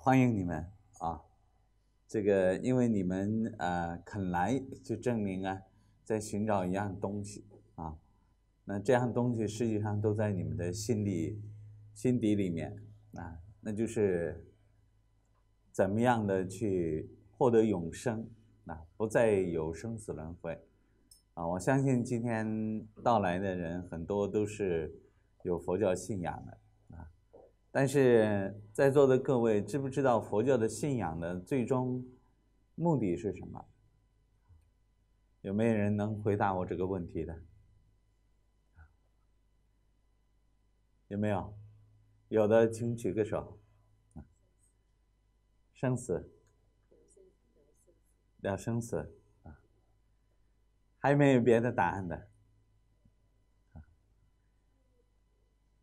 欢迎你们啊！这个因为你们啊肯来，就证明啊在寻找一样东西啊。那这样东西实际上都在你们的心里、心底里面啊。那就是怎么样的去获得永生，啊，不再有生死轮回啊。我相信今天到来的人很多都是有佛教信仰的。但是在座的各位，知不知道佛教的信仰的最终目的是什么？有没有人能回答我这个问题的？有没有？有的，请举个手。生死，了生死啊，还有没有别的答案的？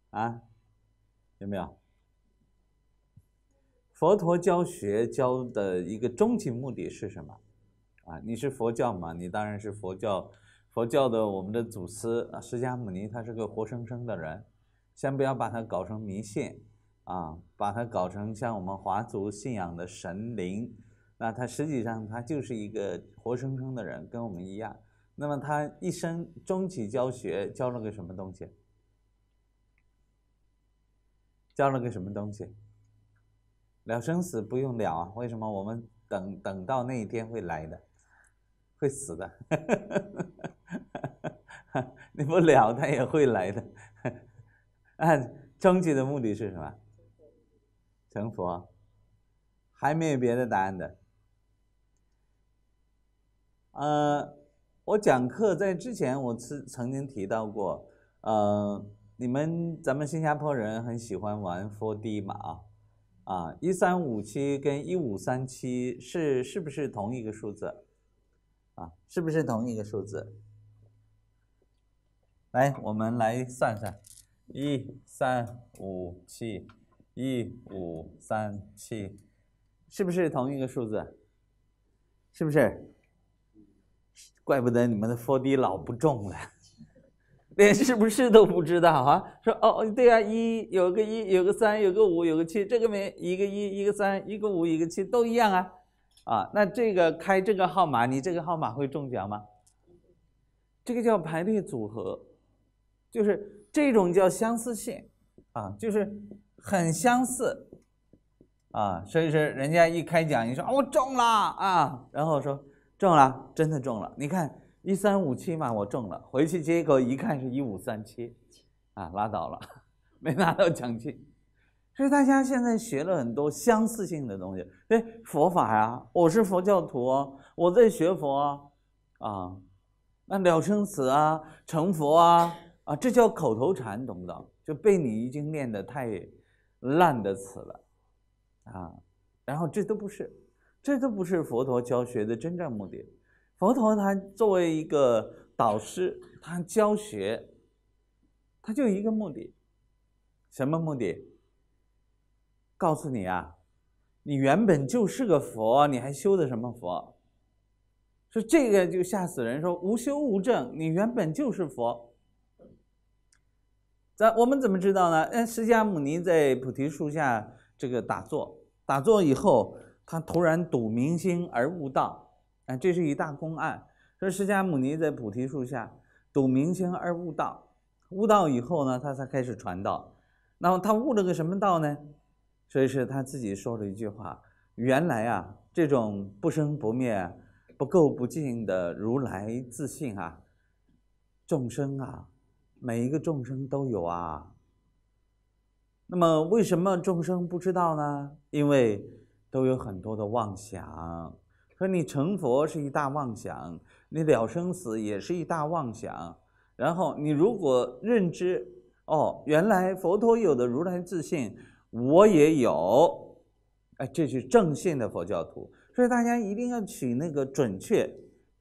啊，有没有？佛陀教学教的一个终极目的是什么？啊，你是佛教嘛？你当然是佛教。佛教的我们的祖师释迦牟尼，他是个活生生的人，先不要把他搞成迷信啊，把他搞成像我们华族信仰的神灵。那他实际上他就是一个活生生的人，跟我们一样。那么他一生终极教学教了个什么东西？教了个什么东西？了生死不用了啊？为什么？我们等等到那一天会来的，会死的。你不了，他也会来的。啊，终极的目的是什么？成佛，还没有别的答案的。呃，我讲课在之前我曾曾经提到过，呃，你们咱们新加坡人很喜欢玩佛 d 嘛啊。啊，一三五七跟一五三七是是不是同一个数字？啊，是不是同一个数字？来，我们来算算，一三五七，一五三七，是不是同一个数字？是不是？怪不得你们的佛笛老不中了。连是不是都不知道啊？说哦，对啊，一有个一，有个三，有个五，有个七，这个没一个一，一个三，一个五，一个七都一样啊，啊，那这个开这个号码，你这个号码会中奖吗？这个叫排列组合，就是这种叫相似性，啊，就是很相似，啊，所以说人家一开奖，你说我中了啊，然后说中了，真的中了，你看。一三五七嘛，我中了，回去结果一看是一五三七，啊，拉倒了，没拿到奖金。所以大家现在学了很多相似性的东西，哎，佛法呀，我是佛教徒，我在学佛，啊，那了生死啊，成佛啊，啊，这叫口头禅，懂不懂？就被你已经念的太烂的词了，啊，然后这都不是，这都不是佛陀教学的真正目的。佛陀他作为一个导师，他教学，他就一个目的，什么目的？告诉你啊，你原本就是个佛，你还修的什么佛？说这个就吓死人，说无修无证，你原本就是佛。咱我们怎么知道呢？哎，释迦牟尼在菩提树下这个打坐，打坐以后，他突然睹明星而悟道。啊，这是一大公案。说释迦牟尼在菩提树下睹明星而悟道，悟道以后呢，他才开始传道。那么他悟了个什么道呢？所以是他自己说了一句话：“原来啊，这种不生不灭、不垢不净的如来自信啊，众生啊，每一个众生都有啊。那么为什么众生不知道呢？因为都有很多的妄想。”说你成佛是一大妄想，你了生死也是一大妄想。然后你如果认知，哦，原来佛陀有的如来自信，我也有，哎，这是正信的佛教徒。所以大家一定要取那个准确，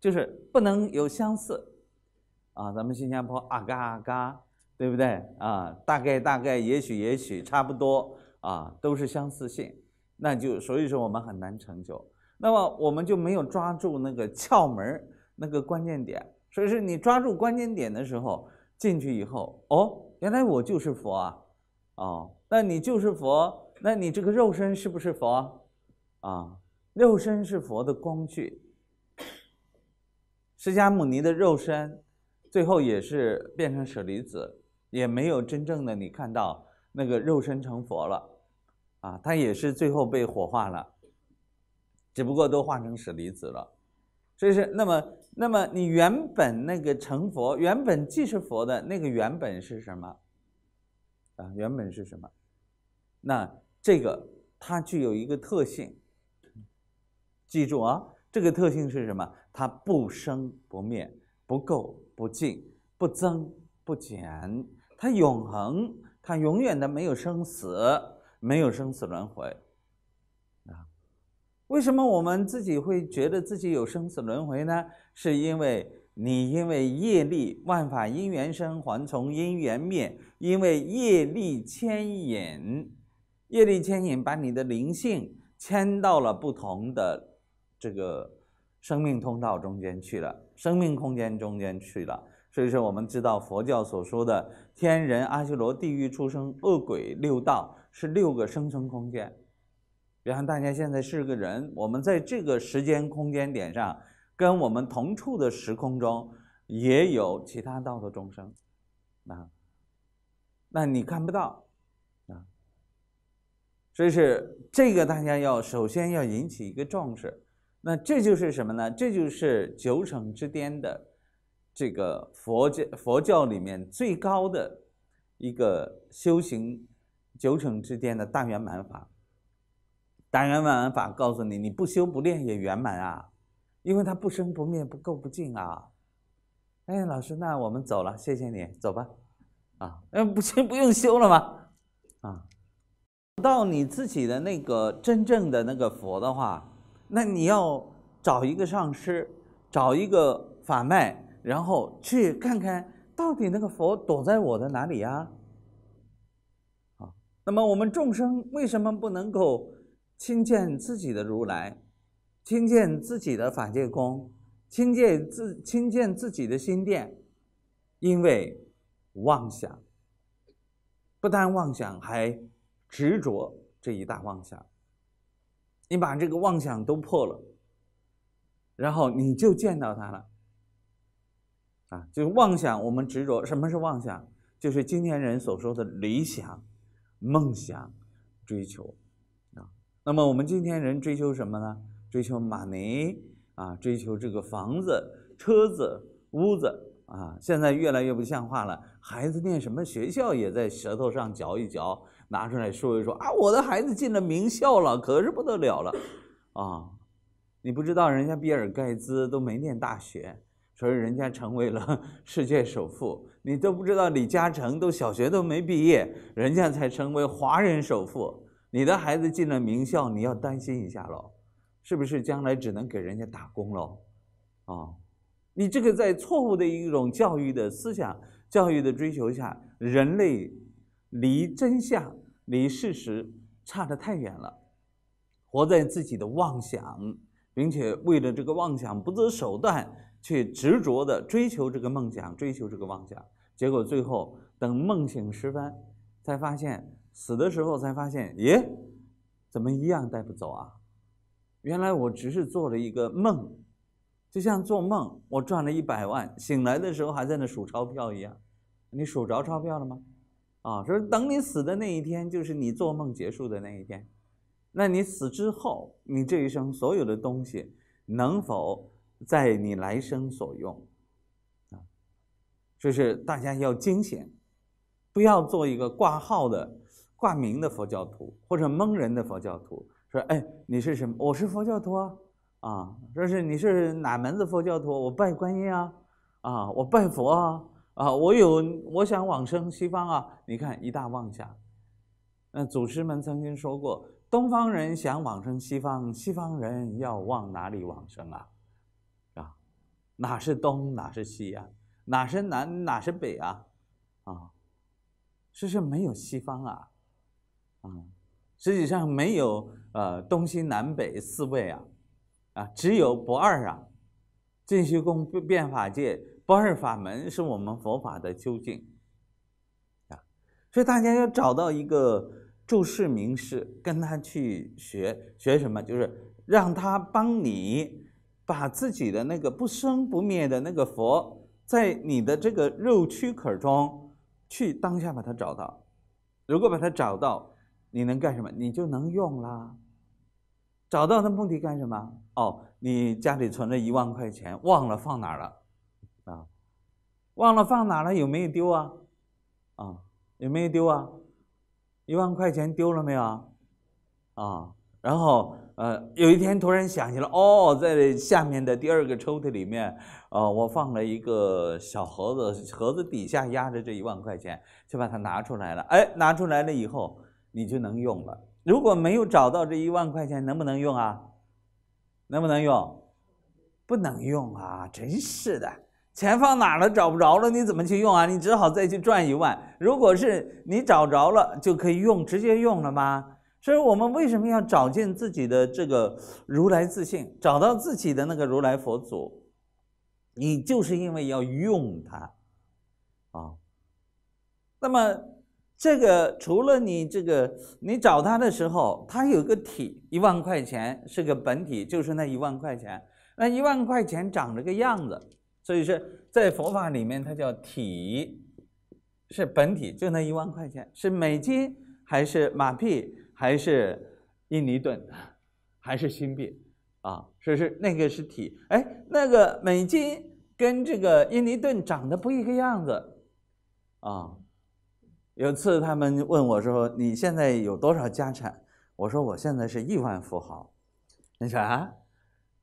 就是不能有相似啊。咱们新加坡阿嘎阿嘎，对不对啊？大概大概，也许也许，差不多啊，都是相似性，那就所以说我们很难成就。那么我们就没有抓住那个窍门儿，那个关键点。所以说，你抓住关键点的时候，进去以后，哦，原来我就是佛啊，哦，那你就是佛，那你这个肉身是不是佛啊？肉身是佛的工具。释迦牟尼的肉身，最后也是变成舍利子，也没有真正的你看到那个肉身成佛了，啊，他也是最后被火化了。只不过都化成舍利子了，所以是那么那么你原本那个成佛，原本既是佛的那个原本是什么？啊，原本是什么？那这个它具有一个特性，记住啊，这个特性是什么？它不生不灭，不垢不净，不增不减，它永恒，它永远的没有生死，没有生死轮回。为什么我们自己会觉得自己有生死轮回呢？是因为你因为业力，万法因缘生，还从因缘灭，因为业力牵引，业力牵引把你的灵性牵到了不同的这个生命通道中间去了，生命空间中间去了。所以说，我们知道佛教所说的天人、阿修罗、地狱、出生、恶鬼六道是六个生存空间。比如大家现在是个人，我们在这个时间空间点上，跟我们同处的时空中，也有其他道的众生，啊，那你看不到，啊，所以是这个大家要首先要引起一个重视，那这就是什么呢？这就是九省之巅的这个佛教佛教里面最高的一个修行，九省之巅的大圆满法。达圆满法告诉你，你不修不练也圆满啊，因为它不生不灭不垢不净啊。哎，老师，那我们走了，谢谢你，走吧。啊，哎，不行，不用修了吗？啊，到你自己的那个真正的那个佛的话，那你要找一个上师，找一个法脉，然后去看看到底那个佛躲在我的哪里呀？啊，那么我们众生为什么不能够？亲见自己的如来，亲见自己的法界光，亲见自亲见自己的心电，因为妄想，不但妄想，还执着这一大妄想。你把这个妄想都破了，然后你就见到他了。啊，就是妄想，我们执着什么是妄想？就是今天人所说的理想、梦想、追求。那么我们今天人追求什么呢？追求 money 啊，追求这个房子、车子、屋子啊，现在越来越不像话了。孩子念什么学校也在舌头上嚼一嚼，拿出来说一说啊，我的孩子进了名校了，可是不得了了，啊，你不知道人家比尔盖茨都没念大学，所以人家成为了 世界首富。你都不知道李嘉诚都小学都没毕业，人家才成为华人首富。你的孩子进了名校，你要担心一下喽，是不是将来只能给人家打工喽？哦，你这个在错误的一种教育的思想、教育的追求下，人类离真相、离事实差得太远了，活在自己的妄想，并且为了这个妄想不择手段，去执着地追求这个梦想，追求这个妄想，结果最后等梦醒时分，才发现。死的时候才发现，耶，怎么一样带不走啊？原来我只是做了一个梦，就像做梦我赚了一百万，醒来的时候还在那数钞票一样。你数着钞票了吗？啊，说等你死的那一天，就是你做梦结束的那一天。那你死之后，你这一生所有的东西能否在你来生所用？啊，就是大家要惊醒，不要做一个挂号的。挂名的佛教徒或者蒙人的佛教徒说：“哎，你是什么？我是佛教徒啊！啊，说是你是哪门子佛教徒？我拜观音啊！啊，我拜佛啊！啊，我有我想往生西方啊！你看一大妄想。那祖师们曾经说过：东方人想往生西方，西方人要往哪里往生啊？啊，哪是东哪是西呀？哪是南哪是北啊？啊，这实没有西方啊！”啊，实际上没有呃东西南北四位啊，啊只有不二啊，净虚公变变法界不二法门是我们佛法的究竟啊，所以大家要找到一个注释名师跟他去学学什么，就是让他帮你把自己的那个不生不灭的那个佛，在你的这个肉躯壳中去当下把它找到，如果把它找到。你能干什么，你就能用啦。找到的目的干什么？哦，你家里存了一万块钱，忘了放哪了，啊，忘了放哪了？有没有丢啊？啊，有没有丢啊？一万块钱丢了没有？啊，然后呃，有一天突然想起来了，哦，在下面的第二个抽屉里面，呃，我放了一个小盒子，盒子底下压着这一万块钱，就把它拿出来了。哎，拿出来了以后。你就能用了。如果没有找到这一万块钱，能不能用啊？能不能用？不能用啊！真是的，钱放哪了？找不着了，你怎么去用啊？你只好再去赚一万。如果是你找着了，就可以用，直接用了吗？所以我们为什么要找见自己的这个如来自信，找到自己的那个如来佛祖？你就是因为要用它啊。那么。这个除了你这个，你找他的时候，他有个体一万块钱是个本体，就是那一万块钱，那一万块钱长了个样子，所以说在佛法里面它叫体，是本体，就那一万块钱是美金还是马币还是印尼盾还是新币啊？说是那个是体，哎，那个美金跟这个印尼盾长得不一个样子啊。有次他们问我说：“你现在有多少家产？”我说：“我现在是亿万富豪。”你说啊，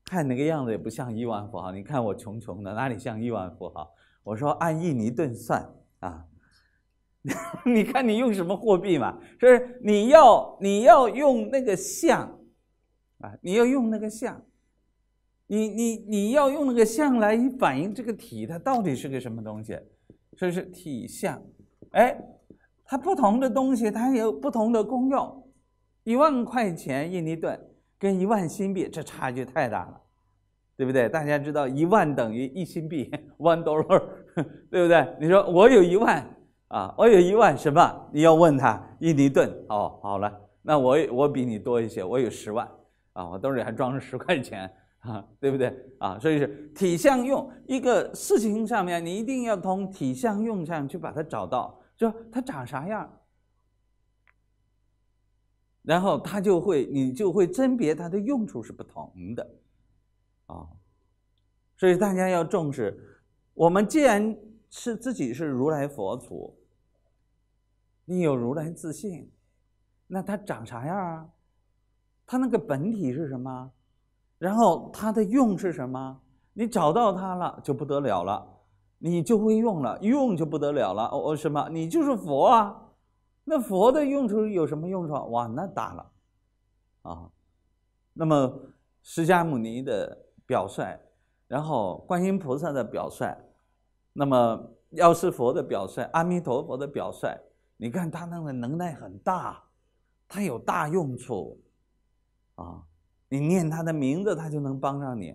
看你那个样子也不像亿万富豪。你看我穷穷的，哪里像亿万富豪？我说按印尼盾算啊。你看你用什么货币嘛？所以你要你要用那个象啊，你要用那个象，你你你要用那个象来反映这个体它到底是个什么东西？所以是体相，哎。它不同的东西，它有不同的功用。一万块钱印尼盾跟一万新币，这差距太大了，对不对？大家知道一万等于一新币，one dollar，对不对？你说我有一万啊，我有一万什么？你要问他印尼盾哦，好了，那我我比你多一些，我有十万啊，我兜里还装着十块钱啊，对不对啊？所以是体相用一个事情上面，你一定要从体相用上去把它找到。就它长啥样，然后它就会，你就会甄别它的用处是不同的，啊，所以大家要重视。我们既然是自己是如来佛祖，你有如来自信，那它长啥样啊？它那个本体是什么？然后它的用是什么？你找到它了，就不得了了。你就会用了，用就不得了了。哦，什么？你就是佛啊！那佛的用处有什么用处？哇，那大了啊！那么释迦牟尼的表率，然后观音菩萨的表率，那么要是佛的表率，阿弥陀佛的表率，你看他那个能耐很大，他有大用处啊！你念他的名字，他就能帮上你。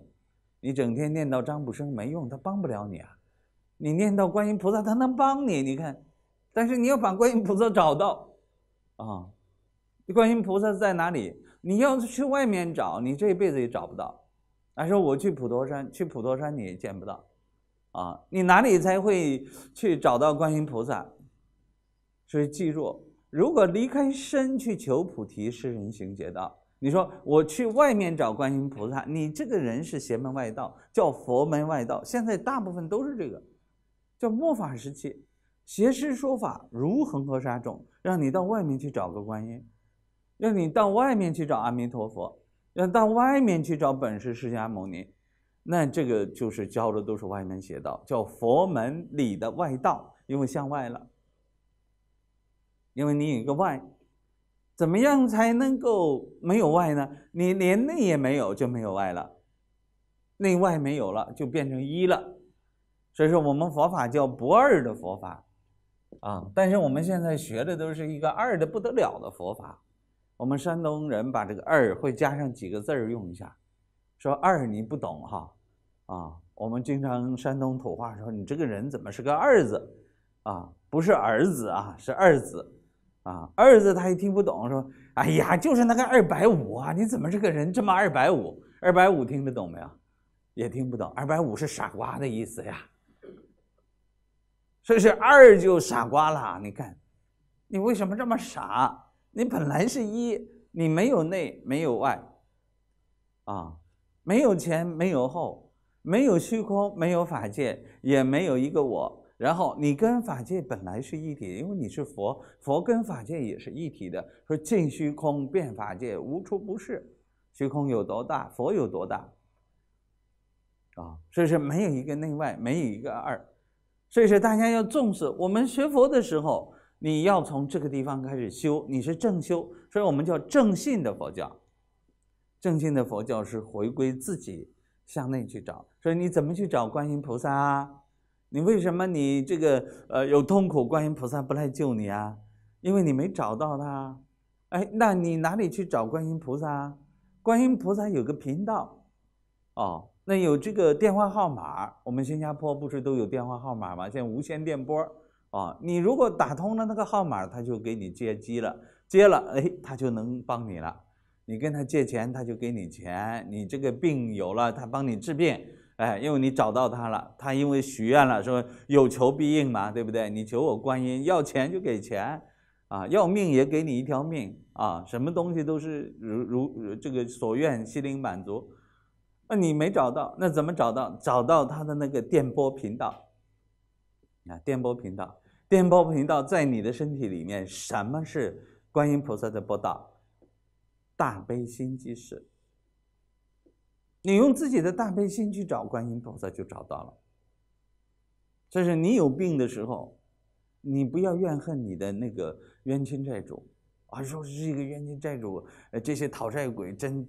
你整天念叨张普生没用，他帮不了你啊！你念到观音菩萨，他能帮你。你看，但是你要把观音菩萨找到，啊，观音菩萨在哪里？你要去外面找，你这一辈子也找不到。他说：“我去普陀山，去普陀山你也见不到，啊，你哪里才会去找到观音菩萨？”所以记住，如果离开身去求菩提是人行邪道。你说我去外面找观音菩萨，你这个人是邪门外道，叫佛门外道。现在大部分都是这个。叫末法时期，邪师说法如恒河沙众，让你到外面去找个观音，让你到外面去找阿弥陀佛，要到外面去找本师释迦牟尼，那这个就是教的都是歪门邪道，叫佛门里的外道，因为向外了，因为你有一个外，怎么样才能够没有外呢？你连内也没有就没有外了，内外没有了就变成一了。所以说，我们佛法叫不二的佛法，啊，但是我们现在学的都是一个二的不得了的佛法。我们山东人把这个二会加上几个字儿用一下，说二你不懂哈，啊，我们经常山东土话说你这个人怎么是个二子，啊，不是儿子啊，是二子，啊，二子他也听不懂，说哎呀，就是那个二百五啊，你怎么这个人这么二百五？二百五听得懂没有？也听不懂，二百五是傻瓜的意思呀。所以说二就傻瓜啦！你看，你为什么这么傻？你本来是一，你没有内，没有外，啊，没有前，没有后，没有虚空，没有法界，也没有一个我。然后你跟法界本来是一体，因为你是佛，佛跟法界也是一体的。说尽虚空遍法界，无处不是虚空有多大，佛有多大，啊，所以说没有一个内外，没有一个二。所以说，大家要重视。我们学佛的时候，你要从这个地方开始修，你是正修，所以我们叫正信的佛教。正信的佛教是回归自己，向内去找。所以你怎么去找观音菩萨啊？你为什么你这个呃有痛苦，观音菩萨不来救你啊？因为你没找到他。哎，那你哪里去找观音菩萨啊？观音菩萨有个频道，哦。那有这个电话号码，我们新加坡不是都有电话号码吗？像无线电波，啊，你如果打通了那个号码，他就给你接机了，接了，哎，他就能帮你了。你跟他借钱，他就给你钱；你这个病有了，他帮你治病，哎，因为你找到他了，他因为许愿了，说有求必应嘛，对不对？你求我观音要钱就给钱，啊，要命也给你一条命啊，什么东西都是如如这个所愿，心灵满足。那你没找到，那怎么找到？找到他的那个电波频道。啊，电波频道，电波频道在你的身体里面。什么是观音菩萨的波道？大悲心即是。你用自己的大悲心去找观音菩萨，就找到了。就是你有病的时候，你不要怨恨你的那个冤亲债主，啊，说这个冤亲债主，呃，这些讨债鬼真，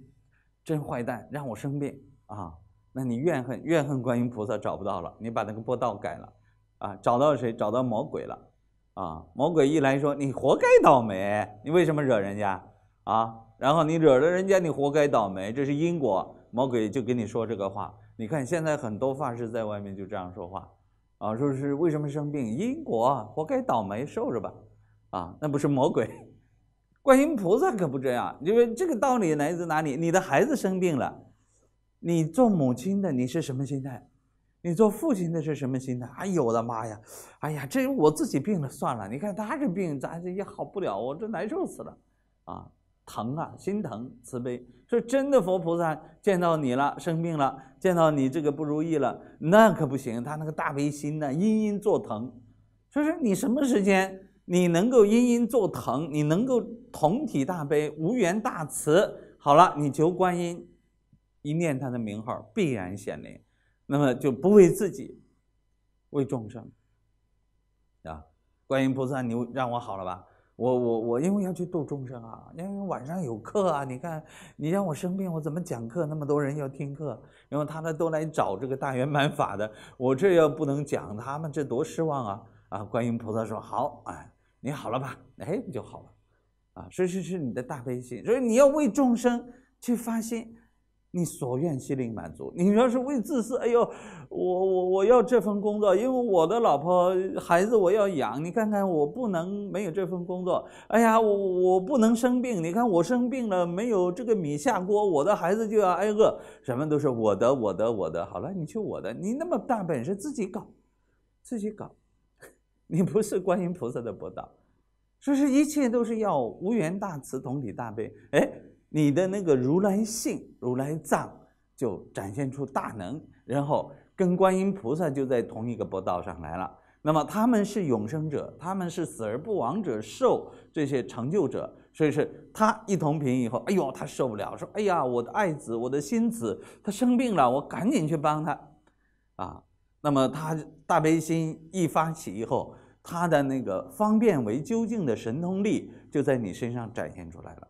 真坏蛋，让我生病。啊，那你怨恨怨恨观音菩萨找不到了，你把那个波道改了，啊，找到谁？找到魔鬼了，啊，魔鬼一来说你活该倒霉，你为什么惹人家啊？然后你惹了人家，你活该倒霉，这是因果。魔鬼就跟你说这个话，你看现在很多法师在外面就这样说话，啊，说是为什么生病？因果，活该倒霉，受着吧，啊，那不是魔鬼，观音菩萨可不这样，因为这个道理来自哪里？你的孩子生病了。你做母亲的，你是什么心态？你做父亲的是什么心态？哎呦，我的妈呀！哎呀，这我自己病了算了。你看他这病，咱这也好不了，我这难受死了，啊，疼啊，心疼，慈悲。说真的，佛菩萨见到你了，生病了，见到你这个不如意了，那可不行。他那个大悲心呢，殷殷作疼。所以说，你什么时间，你能够殷殷作疼，你能够同体大悲，无缘大慈。好了，你求观音。一念他的名号，必然显灵，那么就不为自己，为众生。啊！观音菩萨，你让我好了吧？我我我，因为要去度众生啊，因为晚上有课啊。你看，你让我生病，我怎么讲课？那么多人要听课，然后他们都来找这个大圆满法的，我这要不能讲，他们这多失望啊！啊！观音菩萨说好，哎，你好了吧？哎，不就好了？啊！所以是是你的大悲心，所以你要为众生去发心。你所愿心灵满足。你要是为自私，哎呦，我我我要这份工作，因为我的老婆孩子我要养。你看看，我不能没有这份工作。哎呀，我我不能生病。你看我生病了，没有这个米下锅，我的孩子就要挨饿。什么都是我的，我的，我的。好了，你去我的，你那么大本事，自己搞，自己搞。你不是观音菩萨的不道，所以说一切都是要无缘大慈，同体大悲。哎。你的那个如来性、如来藏就展现出大能，然后跟观音菩萨就在同一个波道上来了。那么他们是永生者，他们是死而不亡者，受这些成就者。所以是他一同频以后，哎呦，他受不了，说：“哎呀，我的爱子，我的心子，他生病了，我赶紧去帮他。”啊，那么他大悲心一发起以后，他的那个方便为究竟的神通力就在你身上展现出来了。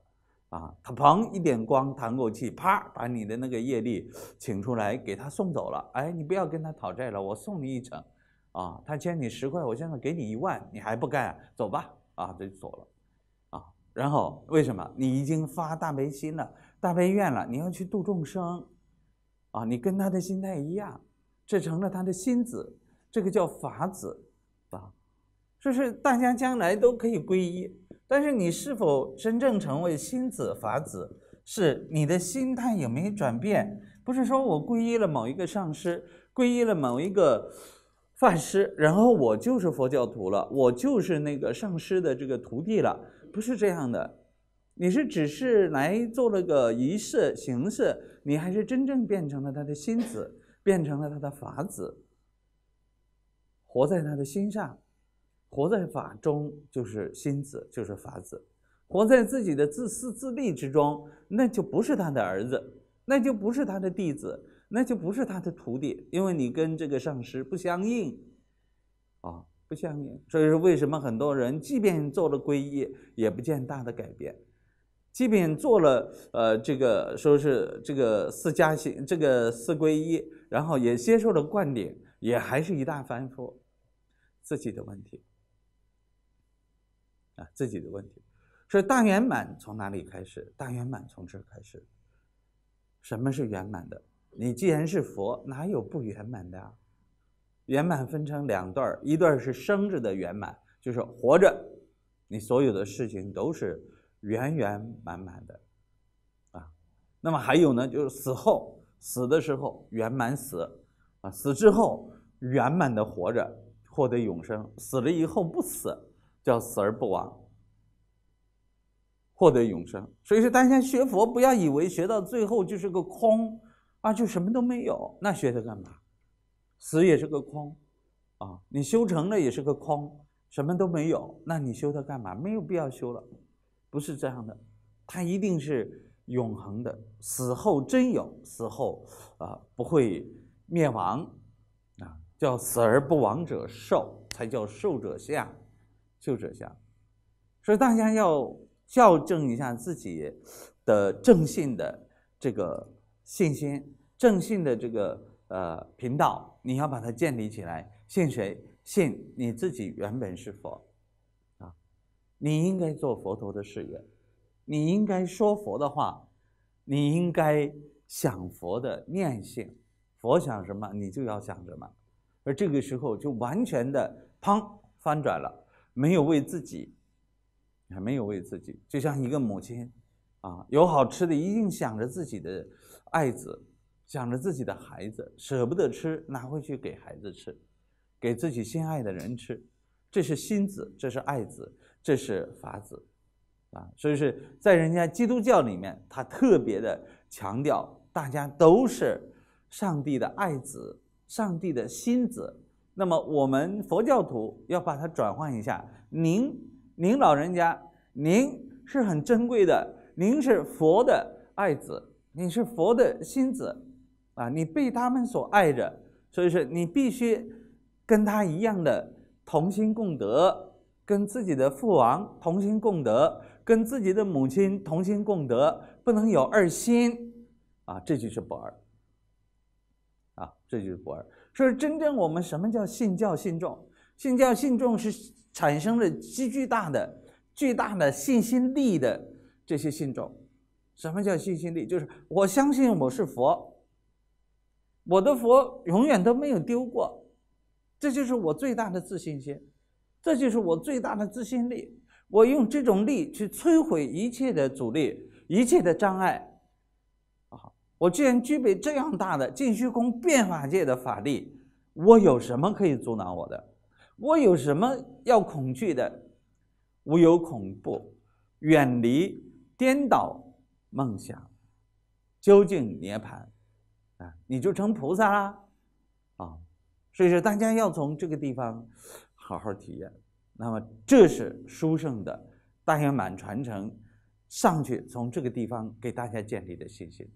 啊，他砰一点光弹过去，啪，把你的那个业力请出来，给他送走了。哎，你不要跟他讨债了，我送你一程，啊，他欠你十块，我现在给你一万，你还不干走吧，啊，他就走了，啊，然后为什么？你已经发大悲心了，大悲愿了，你要去度众生，啊，你跟他的心态一样，这成了他的心子，这个叫法子，啊，这是大家将来都可以皈依。但是你是否真正成为心子法子，是你的心态有没有转变？不是说我皈依了某一个上师，皈依了某一个法师，然后我就是佛教徒了，我就是那个上师的这个徒弟了，不是这样的。你是只是来做了个仪式形式，你还是真正变成了他的心子，变成了他的法子，活在他的心上。活在法中就是心子，就是法子；活在自己的自私自利之中，那就不是他的儿子，那就不是他的弟子，那就不是他的徒弟，因为你跟这个上师不相应，啊，不相应。所以说，为什么很多人即便做了皈依，也不见大的改变；即便做了呃，这个说是这个四加行，这个四皈依，然后也接受了灌顶，也还是一大凡夫，自己的问题。自己的问题，所以大圆满从哪里开始？大圆满从这儿开始。什么是圆满的？你既然是佛，哪有不圆满的？圆满分成两段一段是生着的圆满，就是活着，你所有的事情都是圆圆满满的啊。那么还有呢，就是死后死的时候圆满死啊，死之后圆满的活着，获得永生，死了以后不死。叫死而不亡，获得永生。所以说，大家学佛不要以为学到最后就是个空，啊，就什么都没有，那学它干嘛？死也是个空，啊，你修成了也是个空，什么都没有，那你修它干嘛？没有必要修了，不是这样的，它一定是永恒的。死后真有，死后啊不会灭亡，啊，叫死而不亡者寿，才叫寿者相。就这些，所以大家要校正一下自己的正信的这个信心，正信的这个呃频道，你要把它建立起来。信谁？信你自己原本是佛，啊，你应该做佛陀的事业，你应该说佛的话，你应该想佛的念性，佛想什么，你就要想什么，而这个时候就完全的砰翻转了。没有为自己，还没有为自己，就像一个母亲，啊，有好吃的一定想着自己的爱子，想着自己的孩子，舍不得吃，拿回去给孩子吃，给自己心爱的人吃，这是心子，这是爱子，这是法子，啊，所以是在人家基督教里面，他特别的强调，大家都是上帝的爱子，上帝的心子。那么我们佛教徒要把它转换一下，您，您老人家，您是很珍贵的，您是佛的爱子，你是佛的心子，啊，你被他们所爱着，所以说你必须跟他一样的同心共德，跟自己的父王同心共德，跟自己的母亲同心共德，不能有二心，啊，这就是不二，啊，这就是不二。就是真正我们什么叫信教信众，信教信众是产生了极巨大的、巨大的信心力的这些信众。什么叫信心力？就是我相信我是佛，我的佛永远都没有丢过，这就是我最大的自信心，这就是我最大的自信力。我用这种力去摧毁一切的阻力，一切的障碍。我既然具备这样大的净虚空变法界的法力，我有什么可以阻挡我的？我有什么要恐惧的？无有恐怖，远离颠倒梦想，究竟涅槃。啊，你就成菩萨了啊！所以说，大家要从这个地方好好体验。那么，这是殊胜的大圆满传承上去，从这个地方给大家建立的信心。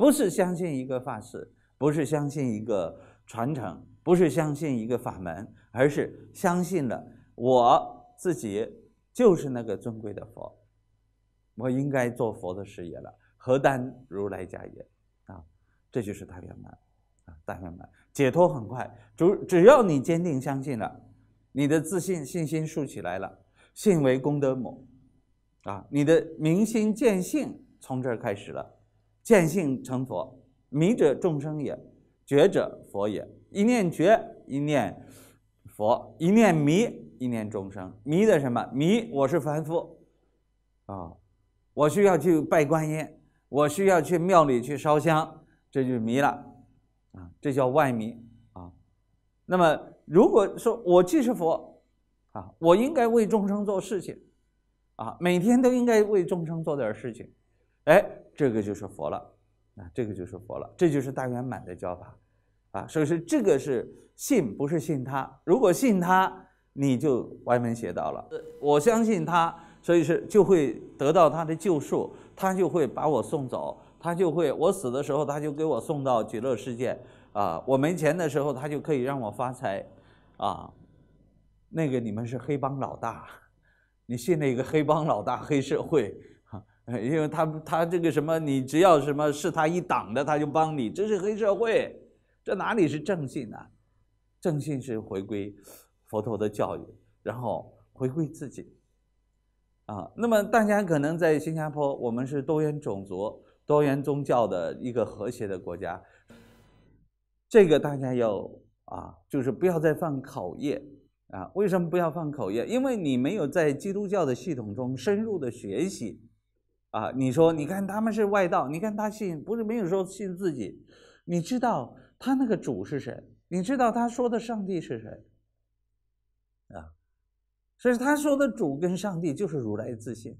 不是相信一个法师，不是相信一个传承，不是相信一个法门，而是相信了我自己就是那个尊贵的佛，我应该做佛的事业了，何单如来家也？啊！这就是大圆满啊，大圆满解脱很快，主只要你坚定相信了，你的自信信心竖起来了，信为功德母啊，你的明心见性从这儿开始了。见性成佛，迷者众生也，觉者佛也。一念觉，一念佛；一念迷，一念众生。迷的什么？迷我是凡夫啊！我需要去拜观音，我需要去庙里去烧香，这就迷了啊！这叫外迷啊。那么如果说我既是佛啊，我应该为众生做事情啊，每天都应该为众生做点事情。哎，这个就是佛了，啊，这个就是佛了，这就是大圆满的教法，啊，所以是这个是信，不是信他。如果信他，你就歪门邪道了。我相信他，所以是就会得到他的救赎，他就会把我送走，他就会我死的时候他就给我送到极乐世界，啊，我没钱的时候他就可以让我发财，啊，那个你们是黑帮老大，你信那个黑帮老大黑社会。因为他他这个什么，你只要什么是他一党的，他就帮你。这是黑社会，这哪里是正信啊？正信是回归佛陀的教育，然后回归自己啊。那么大家可能在新加坡，我们是多元种族、多元宗教的一个和谐的国家。这个大家要啊，就是不要再犯口业啊。为什么不要犯口业？因为你没有在基督教的系统中深入的学习。啊，你说，你看他们是外道，你看他信不是没有说信自己，你知道他那个主是谁？你知道他说的上帝是谁？啊，所以他说的主跟上帝就是如来自信。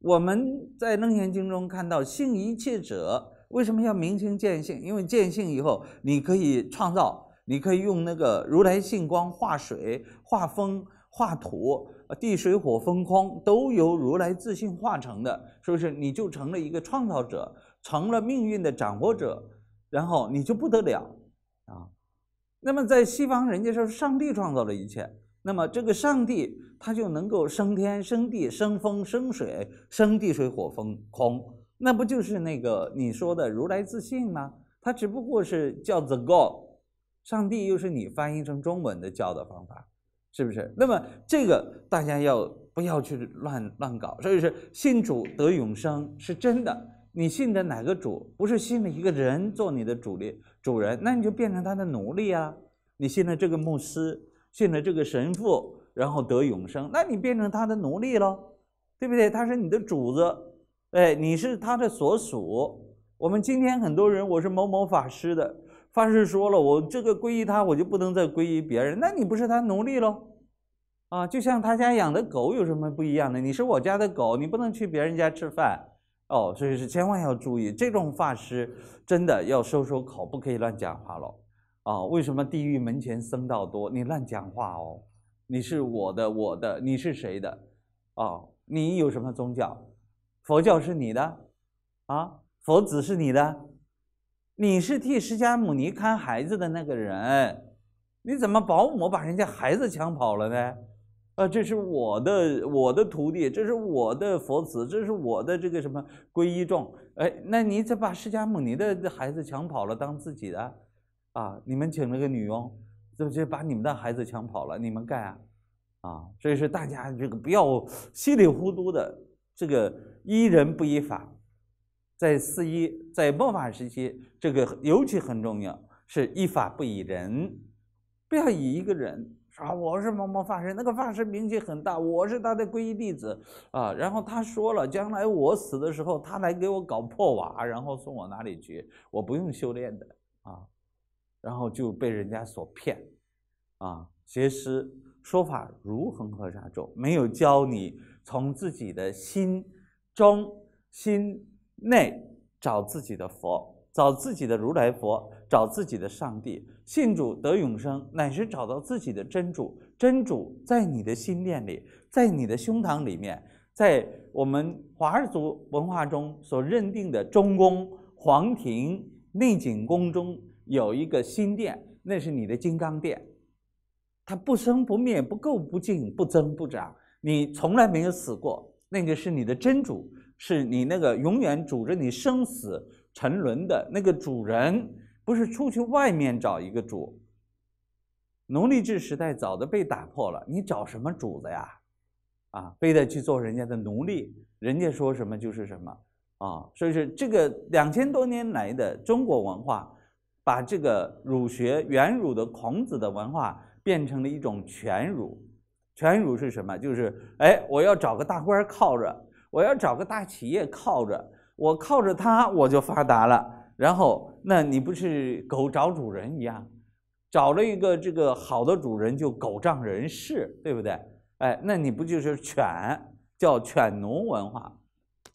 我们在楞严经中看到信一切者，为什么要明心见性？因为见性以后，你可以创造，你可以用那个如来性光化水、化风、化土。啊，地水火风空都由如来自信化成的，是不是？你就成了一个创造者，成了命运的掌握者，然后你就不得了啊！那么在西方，人家说上帝创造了一切，那么这个上帝他就能够生天、生地、生风、生水、生地水火风空，那不就是那个你说的如来自信吗？他只不过是叫 the god，上帝又是你翻译成中文的叫的方法。是不是？那么这个大家要不要去乱乱搞？所以是信主得永生是真的。你信的哪个主？不是信了一个人做你的主力主人，那你就变成他的奴隶啊！你信了这个牧师，信了这个神父，然后得永生，那你变成他的奴隶喽，对不对？他是你的主子，哎，你是他的所属。我们今天很多人，我是某某法师的。法师说了，我这个皈依他，我就不能再皈依别人，那你不是他奴隶喽？啊，就像他家养的狗有什么不一样的？你是我家的狗，你不能去别人家吃饭哦。所以是千万要注意，这种法师真的要收收口，不可以乱讲话了。啊，为什么地狱门前僧道多？你乱讲话哦，你是我的，我的，你是谁的？哦，你有什么宗教？佛教是你的？啊，佛子是你的？你是替释迦牟尼看孩子的那个人，你怎么保姆把人家孩子抢跑了呢？啊，这是我的我的徒弟，这是我的佛子，这是我的这个什么皈依众。哎，那你这把释迦牟尼的孩子抢跑了，当自己的？啊，你们请了个女佣，就就把你们的孩子抢跑了，你们干啊？啊，所以说大家这个不要稀里糊涂的，这个依人不依法。在四一，在末法时期，这个尤其很重要，是依法不依人，不要以一个人，说我是某某法师，那个法师名气很大，我是他的皈依弟子啊。然后他说了，将来我死的时候，他来给我搞破瓦，然后送往哪里去？我不用修炼的啊，然后就被人家所骗啊，学师说法如恒河沙众，没有教你从自己的心中心。内找自己的佛，找自己的如来佛，找自己的上帝，信主得永生，乃是找到自己的真主。真主在你的心殿里，在你的胸膛里面，在我们华族文化中所认定的中宫、皇庭、内景宫中有一个心殿，那是你的金刚殿。它不生不灭，不垢不净，不增不长。你从来没有死过，那个是你的真主。是你那个永远主着你生死沉沦的那个主人，不是出去外面找一个主。奴隶制时代早都被打破了，你找什么主子呀？啊，非得去做人家的奴隶，人家说什么就是什么啊！所以说，这个两千多年来的中国文化，把这个儒学原儒的孔子的文化，变成了一种权儒。权儒是什么？就是哎，我要找个大官靠着。我要找个大企业靠着，我靠着它我就发达了。然后，那你不是狗找主人一样，找了一个这个好的主人就狗仗人势，对不对？哎，那你不就是犬叫犬农文化？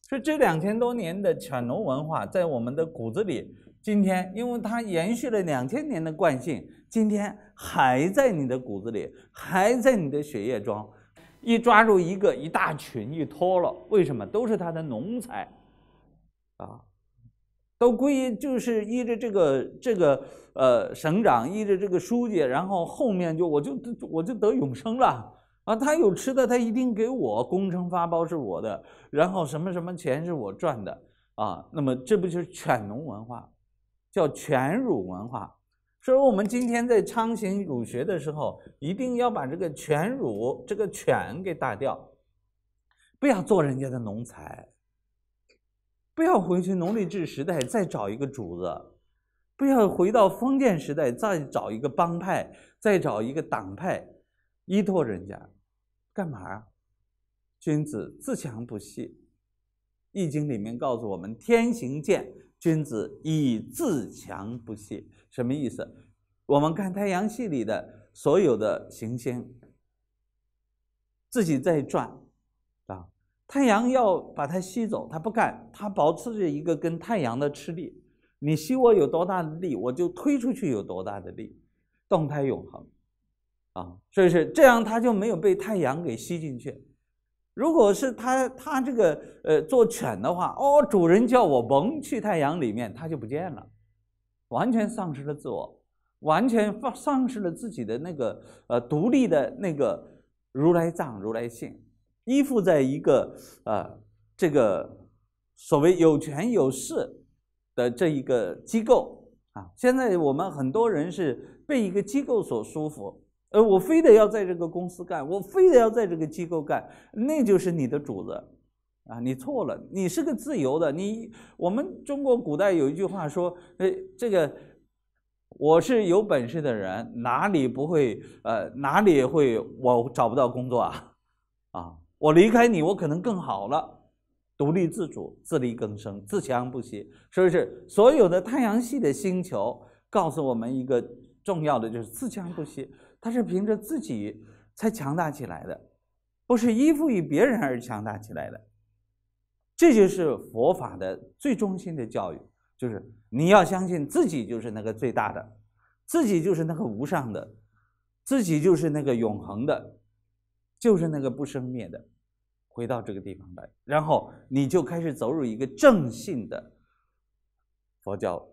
所以这两千多年的犬农文化在我们的骨子里，今天因为它延续了两千年的惯性，今天还在你的骨子里，还在你的血液中。一抓住一个一大群一脱了，为什么？都是他的奴才，啊，都归就是依着这个这个呃省长，依着这个书记，然后后面就我就我就得永生了啊！他有吃的，他一定给我工程发包是我的，然后什么什么钱是我赚的啊！那么这不就是犬农文化，叫犬儒文化。所以我们今天在昌行儒学的时候，一定要把这个犬儒这个犬给打掉，不要做人家的奴才，不要回去奴隶制时代再找一个主子，不要回到封建时代再找一个帮派、再找一个党派依托人家，干嘛？君子自强不息，《易经》里面告诉我们：天行健。君子以自强不息，什么意思？我们看太阳系里的所有的行星，自己在转，啊，太阳要把它吸走，它不干，它保持着一个跟太阳的斥力。你吸我有多大的力，我就推出去有多大的力，动态永恒，啊，所以说这样它就没有被太阳给吸进去。如果是他他这个呃做犬的话，哦，主人叫我甭去太阳里面，他就不见了，完全丧失了自我，完全放丧失了自己的那个呃独立的那个如来藏如来性，依附在一个呃这个所谓有权有势的这一个机构啊。现在我们很多人是被一个机构所束缚。呃，我非得要在这个公司干，我非得要在这个机构干，那就是你的主子，啊，你错了，你是个自由的。你我们中国古代有一句话说，呃，这个我是有本事的人，哪里不会，呃，哪里会我找不到工作啊？啊，我离开你，我可能更好了，独立自主，自力更生，自强不息。是不是？所有的太阳系的星球告诉我们一个重要的，就是自强不息。他是凭着自己才强大起来的，不是依附于别人而强大起来的。这就是佛法的最中心的教育，就是你要相信自己就是那个最大的，自己就是那个无上的，自己就是那个永恒的，就是那个不生灭的，回到这个地方来，然后你就开始走入一个正信的佛教。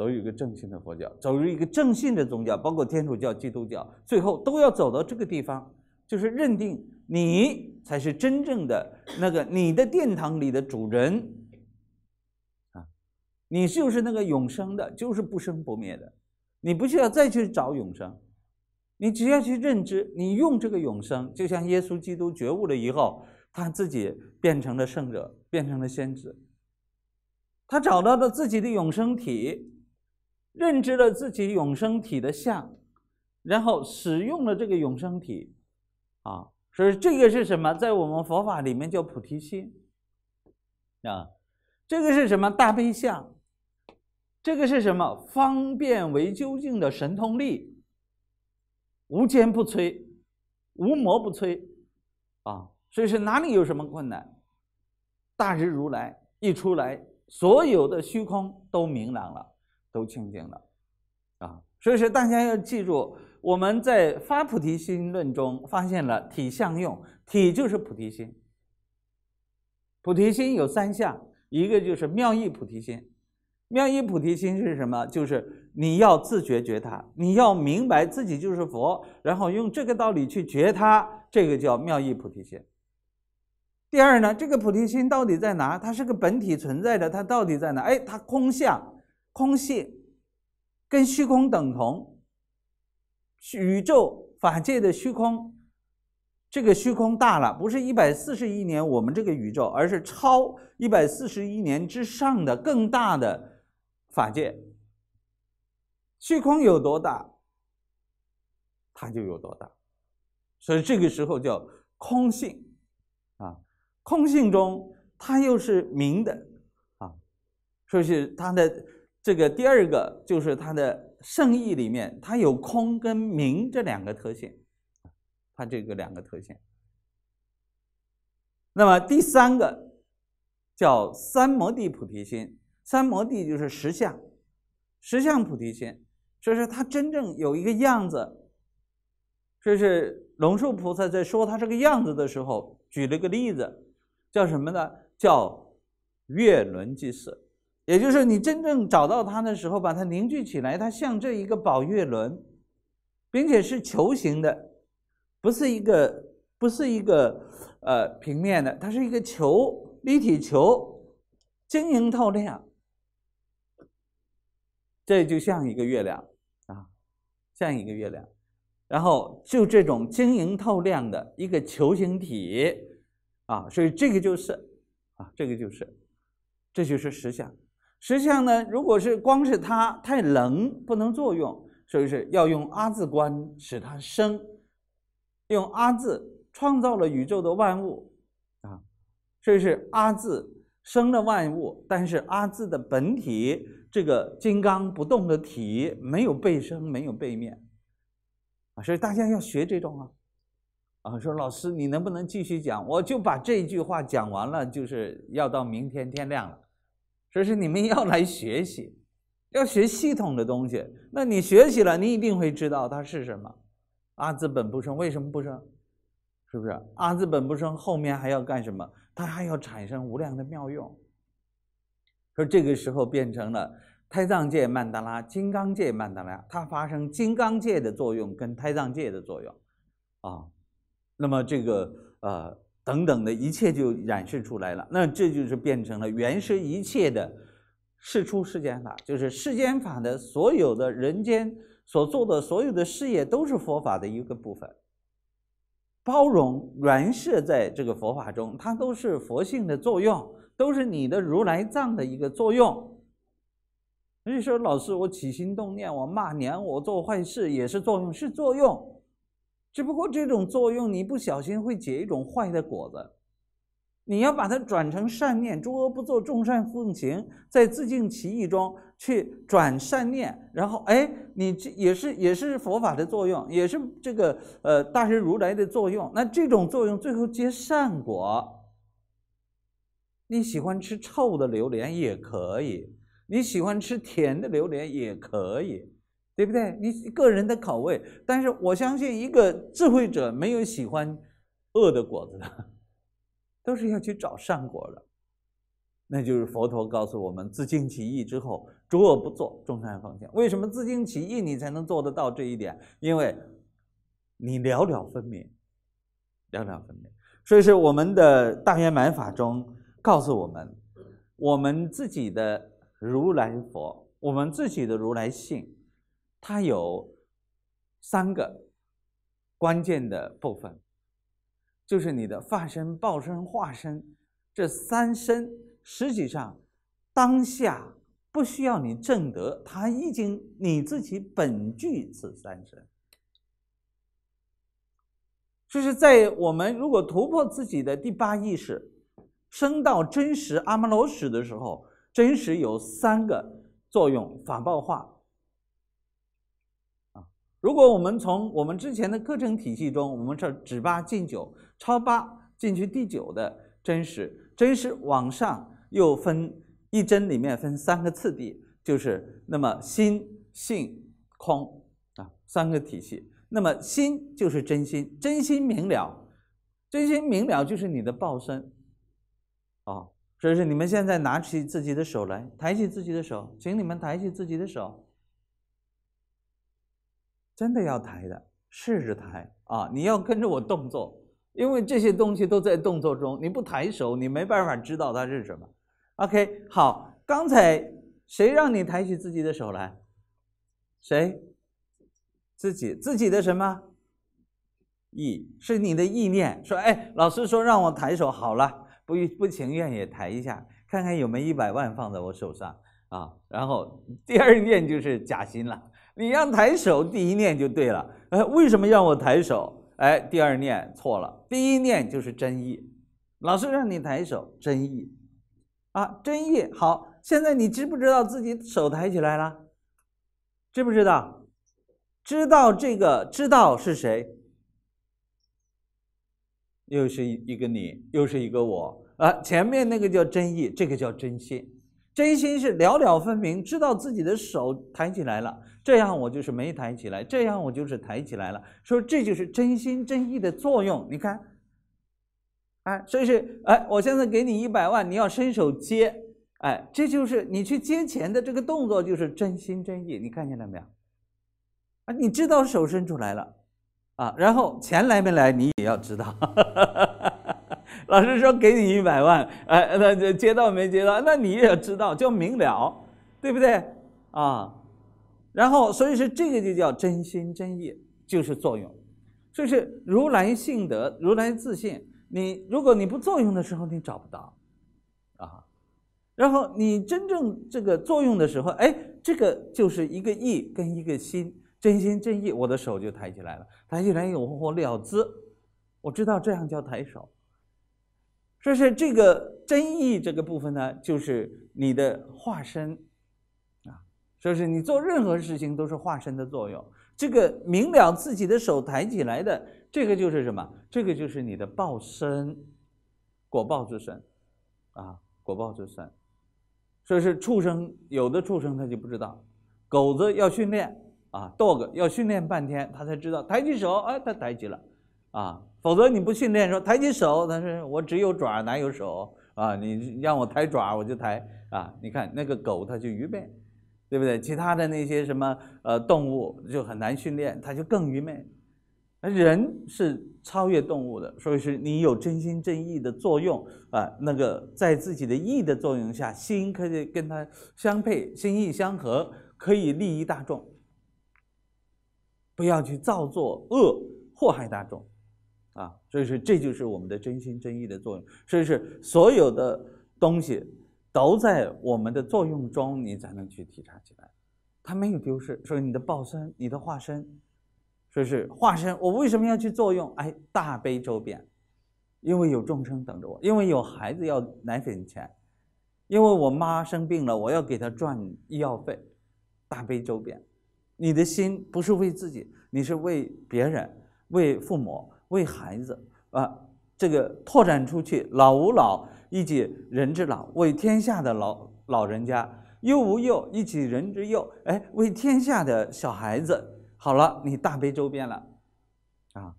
走一个正信的佛教，走入一个正信的宗教，包括天主教、基督教，最后都要走到这个地方，就是认定你才是真正的那个你的殿堂里的主人，啊，你就是那个永生的，就是不生不灭的，你不需要再去找永生，你只要去认知，你用这个永生，就像耶稣基督觉悟了以后，他自己变成了圣者，变成了仙子，他找到了自己的永生体。认知了自己永生体的相，然后使用了这个永生体，啊，所以这个是什么？在我们佛法里面叫菩提心，啊，这个是什么？大悲相，这个是什么？方便为究竟的神通力，无坚不摧，无魔不摧，啊，所以说哪里有什么困难？大日如来一出来，所有的虚空都明朗了。都清净了，啊！所以说，大家要记住，我们在《发菩提心论》中发现了体相用。体就是菩提心，菩提心有三项，一个就是妙意菩提心。妙意菩提心是什么？就是你要自觉觉他，你要明白自己就是佛，然后用这个道理去觉他，这个叫妙意菩提心。第二呢，这个菩提心到底在哪？它是个本体存在的，它到底在哪？哎，它空相。空性跟虚空等同，宇宙法界的虚空，这个虚空大了，不是一百四十亿年我们这个宇宙，而是超一百四十亿年之上的更大的法界。虚空有多大，它就有多大，所以这个时候叫空性，啊，空性中它又是明的，啊，以是它的。这个第二个就是它的圣意里面，它有空跟明这两个特性，它这个两个特性。那么第三个叫三摩地菩提心，三摩地就是实相，实相菩提心，以是它真正有一个样子。这是龙树菩萨在说它这个样子的时候举了个例子，叫什么呢？叫月轮祭祀。也就是你真正找到它的时候，把它凝聚起来，它像这一个宝月轮，并且是球形的，不是一个，不是一个，呃，平面的，它是一个球，立体球，晶莹透亮，这就像一个月亮啊，像一个月亮，然后就这种晶莹透亮的一个球形体啊，所以这个就是啊，这个就是，这就是实相。实际上呢，如果是光是它太冷，不能作用，所以是要用阿字观使它生，用阿字创造了宇宙的万物，啊，所以是阿字生了万物，但是阿字的本体这个金刚不动的体没有被生，没有被灭，啊，所以大家要学这种啊，啊，说老师你能不能继续讲？我就把这句话讲完了，就是要到明天天亮了。说是你们要来学习，要学系统的东西。那你学习了，你一定会知道它是什么。阿字本不生，为什么不生？是不是？阿字本不生，后面还要干什么？它还要产生无量的妙用。说这个时候变成了胎藏界曼达拉、金刚界曼达拉，它发生金刚界的作用跟胎藏界的作用。啊，那么这个呃。等等的一切就展示出来了，那这就是变成了原始一切的释出世间法，就是世间法的所有的人间所做的所有的事业都是佛法的一个部分，包容原设在这个佛法中，它都是佛性的作用，都是你的如来藏的一个作用。所以说，老师，我起心动念，我骂娘，我做坏事，也是作用，是作用。只不过这种作用，你不小心会结一种坏的果子，你要把它转成善念。诸恶不作，众善奉行，在自净其意中去转善念，然后哎，你这也是也是佛法的作用，也是这个呃大神如来的作用。那这种作用最后结善果。你喜欢吃臭的榴莲也可以，你喜欢吃甜的榴莲也可以。对不对？你个人的口味，但是我相信一个智慧者没有喜欢恶的果子的，都是要去找善果的。那就是佛陀告诉我们：自净其意之后，诸恶不作，众善奉献。为什么自净其意你才能做得到这一点？因为你了了分明，了了分明。所以说，我们的大圆满法中告诉我们，我们自己的如来佛，我们自己的如来性。它有三个关键的部分，就是你的化身、报身、化身这三身，实际上当下不需要你证得，它已经你自己本具此三身。就是在我们如果突破自己的第八意识，升到真实阿摩罗识的时候，真实有三个作用：法报化。如果我们从我们之前的课程体系中，我们这指八进九，超八进去第九的真实，真实往上又分一真里面分三个次第，就是那么心性空啊三个体系。那么心就是真心，真心明了，真心明了就是你的报身啊。所以说，你们现在拿起自己的手来，抬起自己的手，请你们抬起自己的手。真的要抬的，试着抬啊！你要跟着我动作，因为这些东西都在动作中。你不抬手，你没办法知道它是什么。OK，好，刚才谁让你抬起自己的手来？谁？自己自己的什么？意是你的意念，说哎，老师说让我抬手，好了，不不情愿也抬一下，看看有没有一百万放在我手上啊。然后第二念就是假心了。你让抬手，第一念就对了。哎，为什么让我抬手？哎，第二念错了，第一念就是真意。老师让你抬手，真意啊，真意。好，现在你知不知道自己手抬起来了？知不知道？知道这个，知道是谁？又是一个你，又是一个我啊。前面那个叫真意，这个叫真心。真心是了了分明，知道自己的手抬起来了，这样我就是没抬起来，这样我就是抬起来了。说这就是真心真意的作用，你看，哎，所以是哎，我现在给你一百万，你要伸手接，哎，这就是你去接钱的这个动作，就是真心真意，你看见了没有？啊，你知道手伸出来了，啊，然后钱来没来，你也要知道。老师说：“给你一百万，哎，那就接到没接到？那你也知道，就明了，对不对？啊，然后，所以是这个就叫真心真意，就是作用，就是如来性德、如来自信。你如果你不作用的时候，你找不到，啊，然后你真正这个作用的时候，哎，这个就是一个意跟一个心，真心真意，我的手就抬起来了，抬起来有了之，我知道这样叫抬手。”说是这个真意这个部分呢，就是你的化身，啊，说是你做任何事情都是化身的作用。这个明了自己的手抬起来的，这个就是什么？这个就是你的报身，果报之身，啊，果报之身。说是畜生，有的畜生他就不知道，狗子要训练啊，dog 要训练半天，他才知道抬起手，哎，他抬起了，啊。否则你不训练，说抬起手，他说我只有爪哪有手啊？你让我抬爪，我就抬啊！你看那个狗，它就愚昧，对不对？其他的那些什么呃动物就很难训练，它就更愚昧。人是超越动物的，所以是你有真心真意的作用啊。那个在自己的意的作用下，心可以跟它相配，心意相合，可以利益大众。不要去造作恶，祸害大众。啊，所以说这就是我们的真心真意的作用。所以说，所有的东西都在我们的作用中，你才能去体察起来。他没有丢失。所以你的报身，你的化身，所以是化身。我为什么要去作用？哎，大悲周边，因为有众生等着我，因为有孩子要奶粉钱，因为我妈生病了，我要给她赚医药费。大悲周边。你的心不是为自己，你是为别人，为父母。为孩子啊，这个拓展出去，老吾老以及人之老，为天下的老老人家；幼吾幼以及人之幼，哎，为天下的小孩子。好了，你大悲周遍了，啊，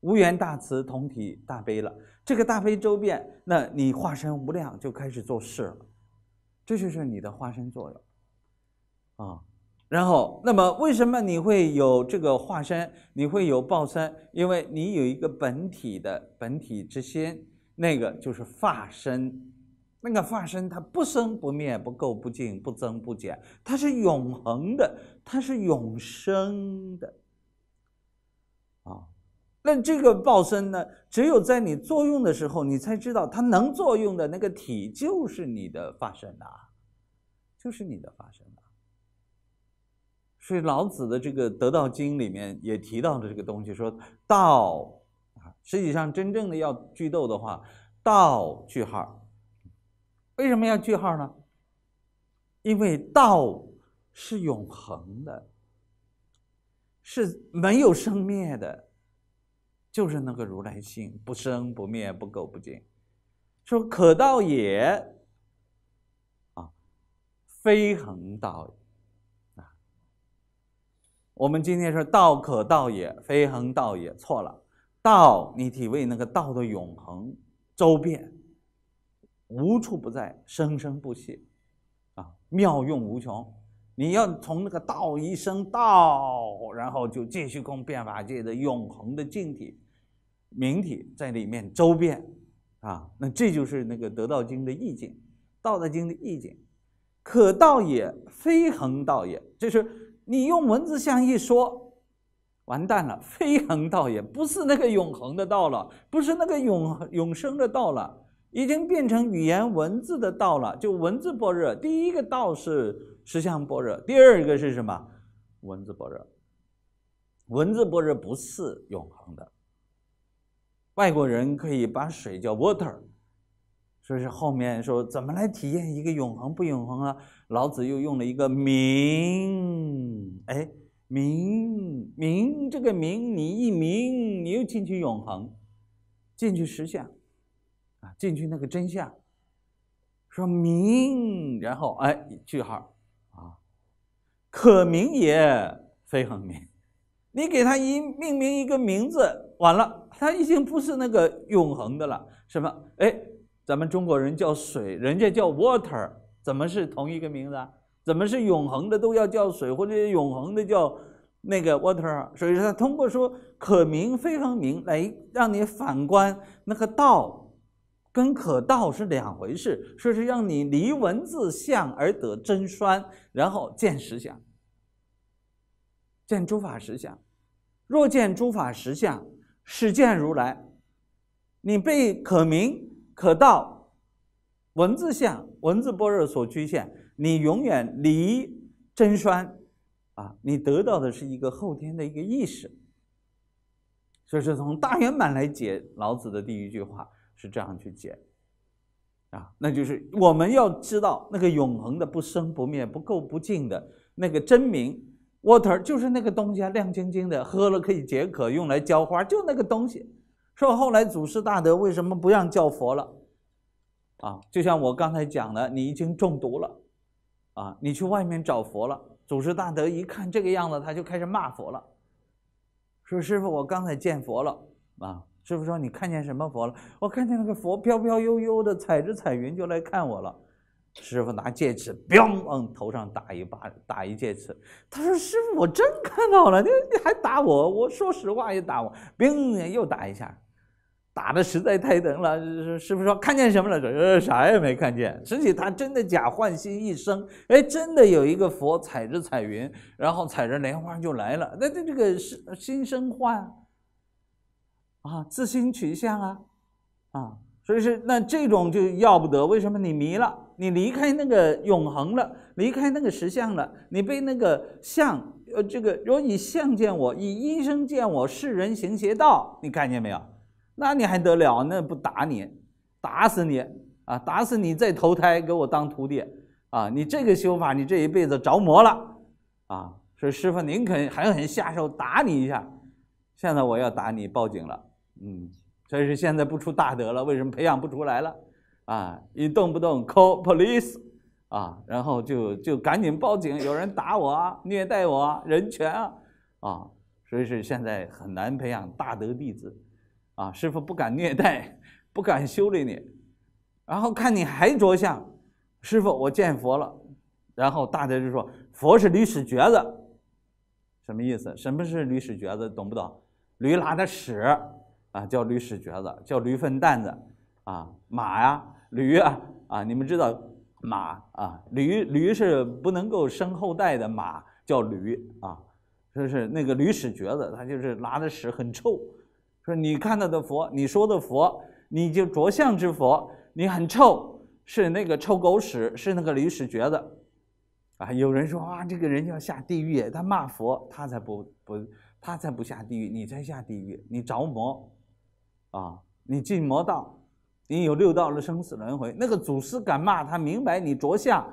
无缘大慈，同体大悲了。这个大悲周遍，那你化身无量就开始做事了，这就是你的化身作用，啊。然后，那么为什么你会有这个化身？你会有报身？因为你有一个本体的本体之心，那个就是化身。那个化身它不生不灭、不垢不净、不增不减，它是永恒的，它是永生的。啊，那这个报身呢？只有在你作用的时候，你才知道它能作用的那个体就是你的化身啊，就是你的化身。所以老子的这个《得道经》里面也提到了这个东西，说道啊，实际上真正的要句逗的话，道句号。为什么要句号呢？因为道是永恒的，是没有生灭的，就是那个如来性，不生不灭不垢不净。说可道也啊，非恒道。我们今天说“道可道也，非恒道也”，错了。道，你体味那个道的永恒、周遍、无处不在、生生不息啊，妙用无穷。你要从那个“道”一声“道”，然后就继续供变法界的永恒的净体、明体在里面周遍啊，那这就是那个《得道经》的意境，《道德经》的意境，“可道也，非恒道也”，这是。你用文字像一说，完蛋了，非恒道也不是那个永恒的道了，不是那个永永生的道了，已经变成语言文字的道了，就文字般若。第一个道是实相般若，第二个是什么？文字般若。文字般若不是永恒的。外国人可以把水叫 water。就是后面说怎么来体验一个永恒不永恒啊？老子又用了一个名，哎，名名这个名，你一名，你又进去永恒，进去实相，啊，进去那个真相。说名，然后哎，句号，啊，可名也非恒名，你给他一命名一个名字，完了他已经不是那个永恒的了，什么？哎。咱们中国人叫水，人家叫 water，怎么是同一个名字啊？怎么是永恒的都要叫水，或者永恒的叫那个 water？所以说，通过说可名非常名来让你反观那个道，跟可道是两回事。说是让你离文字相而得真酸，然后见实相，见诸法实相。若见诸法实相，始见如来。你被可名。可到文字相、文字般若所局限，你永远离真酸啊！你得到的是一个后天的一个意识，所以是从大圆满来解老子的第一句话是这样去解啊，那就是我们要知道那个永恒的、不生不灭、不垢不净的那个真名 water，就是那个东西啊，亮晶晶的，喝了可以解渴，用来浇花，就那个东西。说后来祖师大德为什么不让叫佛了？啊，就像我刚才讲的，你已经中毒了，啊，你去外面找佛了。祖师大德一看这个样子，他就开始骂佛了。说师傅，我刚才见佛了。啊，师傅说你看见什么佛了？我看见那个佛飘飘悠悠的，踩着彩云就来看我了。师傅拿戒尺，砰往头上打一巴，打一戒尺。他说师傅，我真看到了，你你还打我？我说实话也打我。砰，又打一下。打的实在太疼了，师傅说看见什么了？说啥也没看见。实际他真的假换心一生，哎，真的有一个佛踩着彩云，然后踩着莲花就来了。那这这个是心生幻，啊，自心取相啊，啊，所以是那这种就要不得。为什么你迷了？你离开那个永恒了，离开那个实相了？你被那个相，呃，这个如果以相见我，以医生见我，世人行邪道，你看见没有？那你还得了？那不打你，打死你啊！打死你再投胎给我当徒弟啊！你这个修法，你这一辈子着魔了啊！说师傅宁肯狠狠下手打你一下，现在我要打你，报警了。嗯，所以说现在不出大德了，为什么培养不出来了？啊，一动不动 call police 啊，然后就就赶紧报警，有人打我，虐待我，人权啊啊！所以说现在很难培养大德弟子。啊，师傅不敢虐待，不敢修理你，然后看你还着相，师傅我见佛了，然后大家就说佛是驴屎橛子，什么意思？什么是驴屎橛子？懂不懂？驴拉的屎啊，叫驴屎橛子，叫驴粪蛋子啊，马呀，驴啊啊，你们知道马啊，驴驴是不能够生后代的，马叫驴啊，就是那个驴屎橛子，它就是拉的屎很臭。说你看到的佛，你说的佛，你就着相之佛，你很臭，是那个臭狗屎，是那个驴屎橛子，啊！有人说啊，这个人要下地狱，他骂佛，他才不不，他才不下地狱，你才下地狱，你着魔，啊，你进魔道，你有六道的生死轮回，那个祖师敢骂他，明白你着相。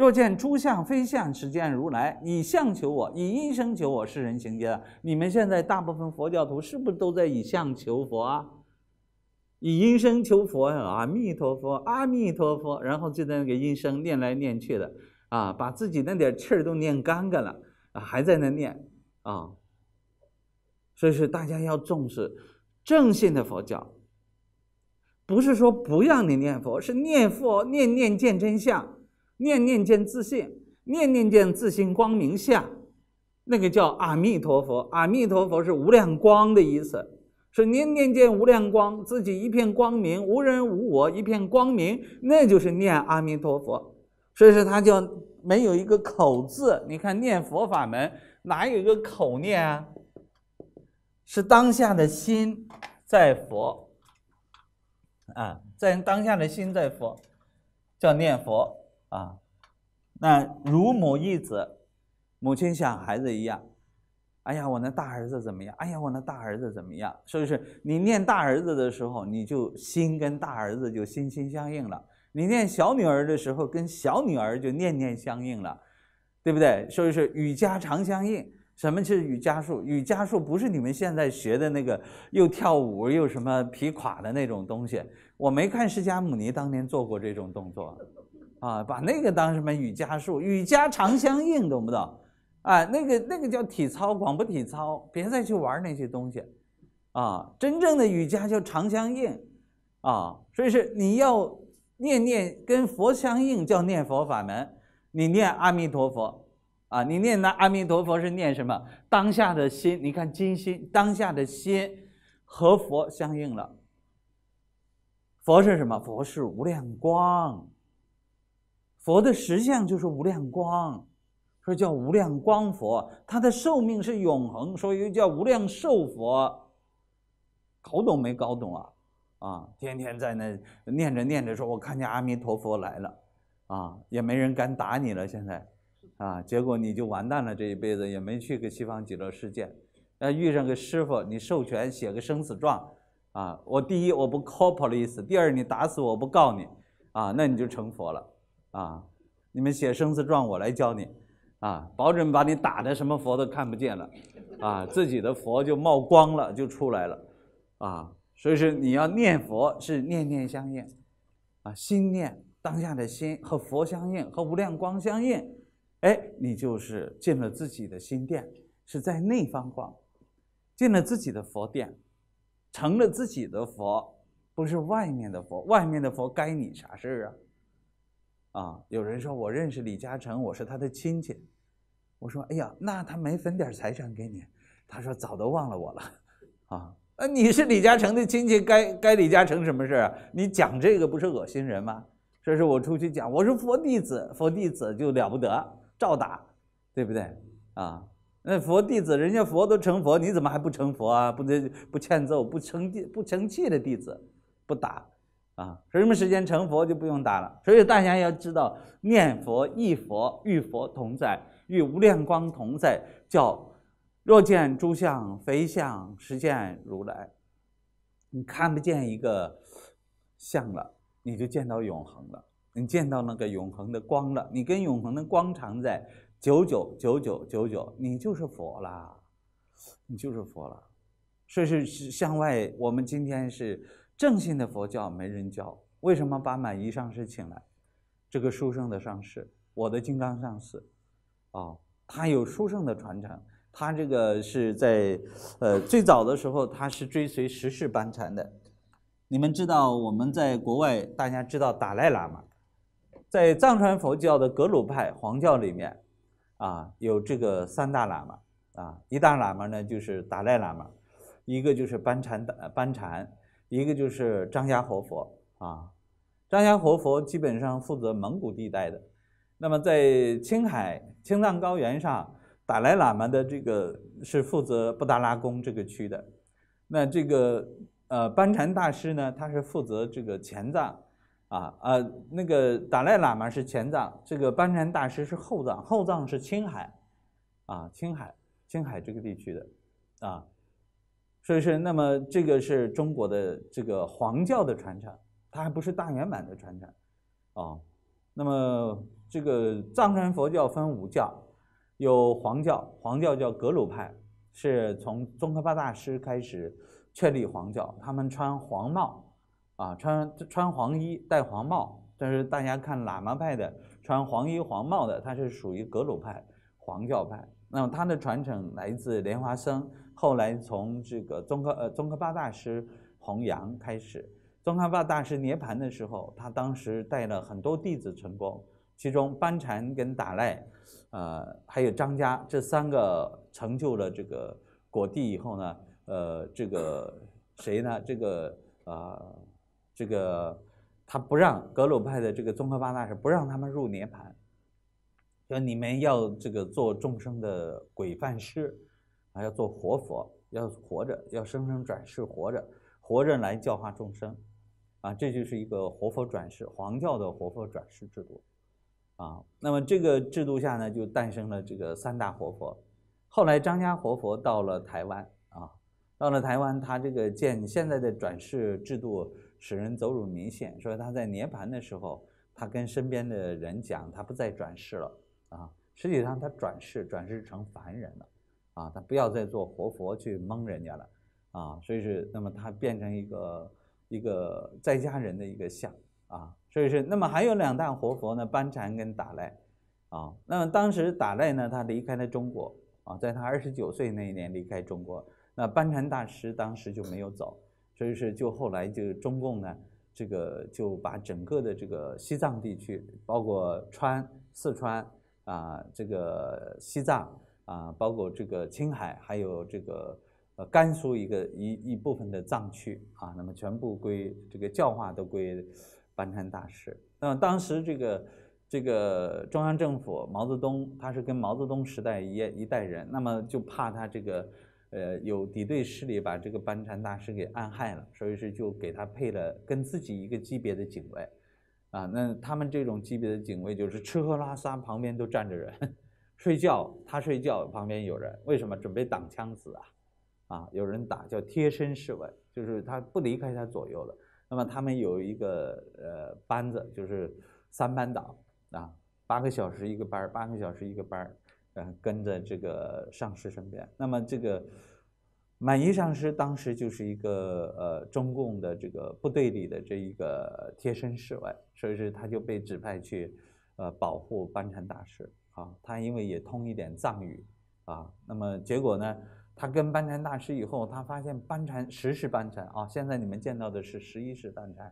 若见诸相非相，实见如来。以相求我，以音声求我，是人行皆了。你们现在大部分佛教徒是不是都在以相求佛啊？以音声求佛，阿弥陀佛，阿弥陀佛，然后就在那个音声念来念去的，啊，把自己那点气儿都念干干了，啊，还在那念啊。所以说，大家要重视正信的佛教。不是说不让你念佛，是念佛念念见真相。念念见自性，念念见自性光明相，那个叫阿弥陀佛。阿弥陀佛是无量光的意思，是念念见无量光，自己一片光明，无人无我，一片光明，那就是念阿弥陀佛。所以说，他叫没有一个口字。你看念佛法门哪有一个口念啊？是当下的心在佛啊，在当下的心在佛，叫念佛。啊，那乳母一子，母亲想孩子一样，哎呀，我那大儿子怎么样？哎呀，我那大儿子怎么样？所以是？你念大儿子的时候，你就心跟大儿子就心心相印了；你念小女儿的时候，跟小女儿就念念相应了，对不对？所以是？与家常相应。什么是与家术？与家术不是你们现在学的那个又跳舞又什么皮垮的那种东西。我没看释迦牟尼当年做过这种动作。啊，把那个当什么瑜伽术？瑜伽长相应，懂不懂？啊，那个那个叫体操，广播体操，别再去玩那些东西，啊，真正的瑜伽叫长相应，啊，所以是你要念念跟佛相应，叫念佛法门。你念阿弥陀佛，啊，你念那阿弥陀佛是念什么？当下的心，你看金心，当下的心和佛相应了。佛是什么？佛是无量光。佛的实相就是无量光，所以叫无量光佛。他的寿命是永恒，所以叫无量寿佛。搞懂没搞懂啊？啊，天天在那念着念着，说我看见阿弥陀佛来了，啊，也没人敢打你了。现在，啊，结果你就完蛋了，这一辈子也没去个西方极乐世界。那遇上个师傅，你授权写个生死状，啊，我第一我不逃跑的意思，第二你打死我不告你，啊，那你就成佛了。啊，你们写生死状，我来教你，啊，保准把你打的什么佛都看不见了，啊，自己的佛就冒光了，就出来了，啊，所以说你要念佛是念念相应，啊，心念当下的心和佛相应，和无量光相应，哎，你就是进了自己的心殿，是在内方光，进了自己的佛殿，成了自己的佛，不是外面的佛，外面的佛该你啥事儿啊？啊，有人说我认识李嘉诚，我是他的亲戚。我说，哎呀，那他没分点财产给你？他说早都忘了我了。啊，那你是李嘉诚的亲戚，该该李嘉诚什么事啊？你讲这个不是恶心人吗？所以，我出去讲，我是佛弟子，佛弟子就了不得，照打，对不对？啊，那佛弟子，人家佛都成佛，你怎么还不成佛啊？不得不欠揍，不成不成器的弟子，不打。啊，什么时间成佛就不用打了。所以大家要知道，念佛、忆佛、与佛同在，与无量光同在，叫若见诸相非相，实见如来。你看不见一个相了，你就见到永恒了，你见到那个永恒的光了，你跟永恒的光常在，九九九九九九，你就是佛啦，你就是佛了。所以是向外，我们今天是。正信的佛教没人教，为什么把满仪上师请来？这个书生的上师，我的金刚上师，哦，他有书生的传承，他这个是在，呃，最早的时候他是追随十世班禅的。你们知道我们在国外，大家知道达赖喇嘛，在藏传佛教的格鲁派黄教里面，啊，有这个三大喇嘛，啊，一大喇嘛呢就是达赖喇嘛，一个就是班禅，班禅。一个就是张家活佛啊，张家活佛基本上负责蒙古地带的。那么在青海青藏高原上，达赖喇嘛的这个是负责布达拉宫这个区的。那这个呃班禅大师呢，他是负责这个前藏啊呃那个达赖喇嘛是前藏，这个班禅大师是后藏，后藏是青海啊青海青海这个地区的啊。所以说，那么这个是中国的这个黄教的传承，它还不是大圆满的传承，啊，那么这个藏传佛教分五教，有黄教，黄教叫格鲁派，是从宗喀巴大师开始确立黄教，他们穿黄帽，啊，穿穿黄衣戴黄帽，但是大家看喇嘛派的穿黄衣黄帽的，他是属于格鲁派黄教派，那么他的传承来自莲花生。后来从这个宗喀呃宗喀巴大师弘扬开始，宗喀巴大师涅盘的时候，他当时带了很多弟子成功，其中班禅跟达赖，呃还有张家这三个成就了这个果地以后呢，呃这个谁呢？这个呃这个他不让格鲁派的这个宗喀巴大师不让他们入涅盘，说你们要这个做众生的鬼范师。啊，要做活佛，要活着，要生生转世，活着，活着来教化众生，啊，这就是一个活佛转世，黄教的活佛转世制度，啊，那么这个制度下呢，就诞生了这个三大活佛，后来张家活佛到了台湾，啊，到了台湾，他这个见现在的转世制度使人走入迷信，所以他在涅盘的时候，他跟身边的人讲，他不再转世了，啊，实际上他转世，转世成凡人了。啊，他不要再做活佛去蒙人家了，啊，所以是那么他变成一个一个在家人的一个像啊，所以是那么还有两大活佛呢，班禅跟达赖，啊，那么当时达赖呢，他离开了中国啊，在他二十九岁那一年离开中国，那班禅大师当时就没有走，所以是就后来就中共呢，这个就把整个的这个西藏地区，包括川四川啊，这个西藏。啊，包括这个青海，还有这个呃甘肃一个一一部分的藏区啊，那么全部归这个教化都归班禅大师。那么当时这个这个中央政府毛泽东他是跟毛泽东时代一一代人，那么就怕他这个呃有敌对势力把这个班禅大师给暗害了，所以是就给他配了跟自己一个级别的警卫啊。那他们这种级别的警卫就是吃喝拉撒旁边都站着人。睡觉，他睡觉旁边有人，为什么？准备挡枪子啊，啊，有人打叫贴身侍卫，就是他不离开他左右了。那么他们有一个呃班子，就是三班倒啊，八个小时一个班儿，八个小时一个班儿，跟着这个上师身边。那么这个满衣上师当时就是一个呃中共的这个部队里的这一个贴身侍卫，所以说他就被指派去呃保护班禅大师。他因为也通一点藏语，啊，那么结果呢？他跟班禅大师以后，他发现班禅十世班禅啊，现在你们见到的是十一世班禅，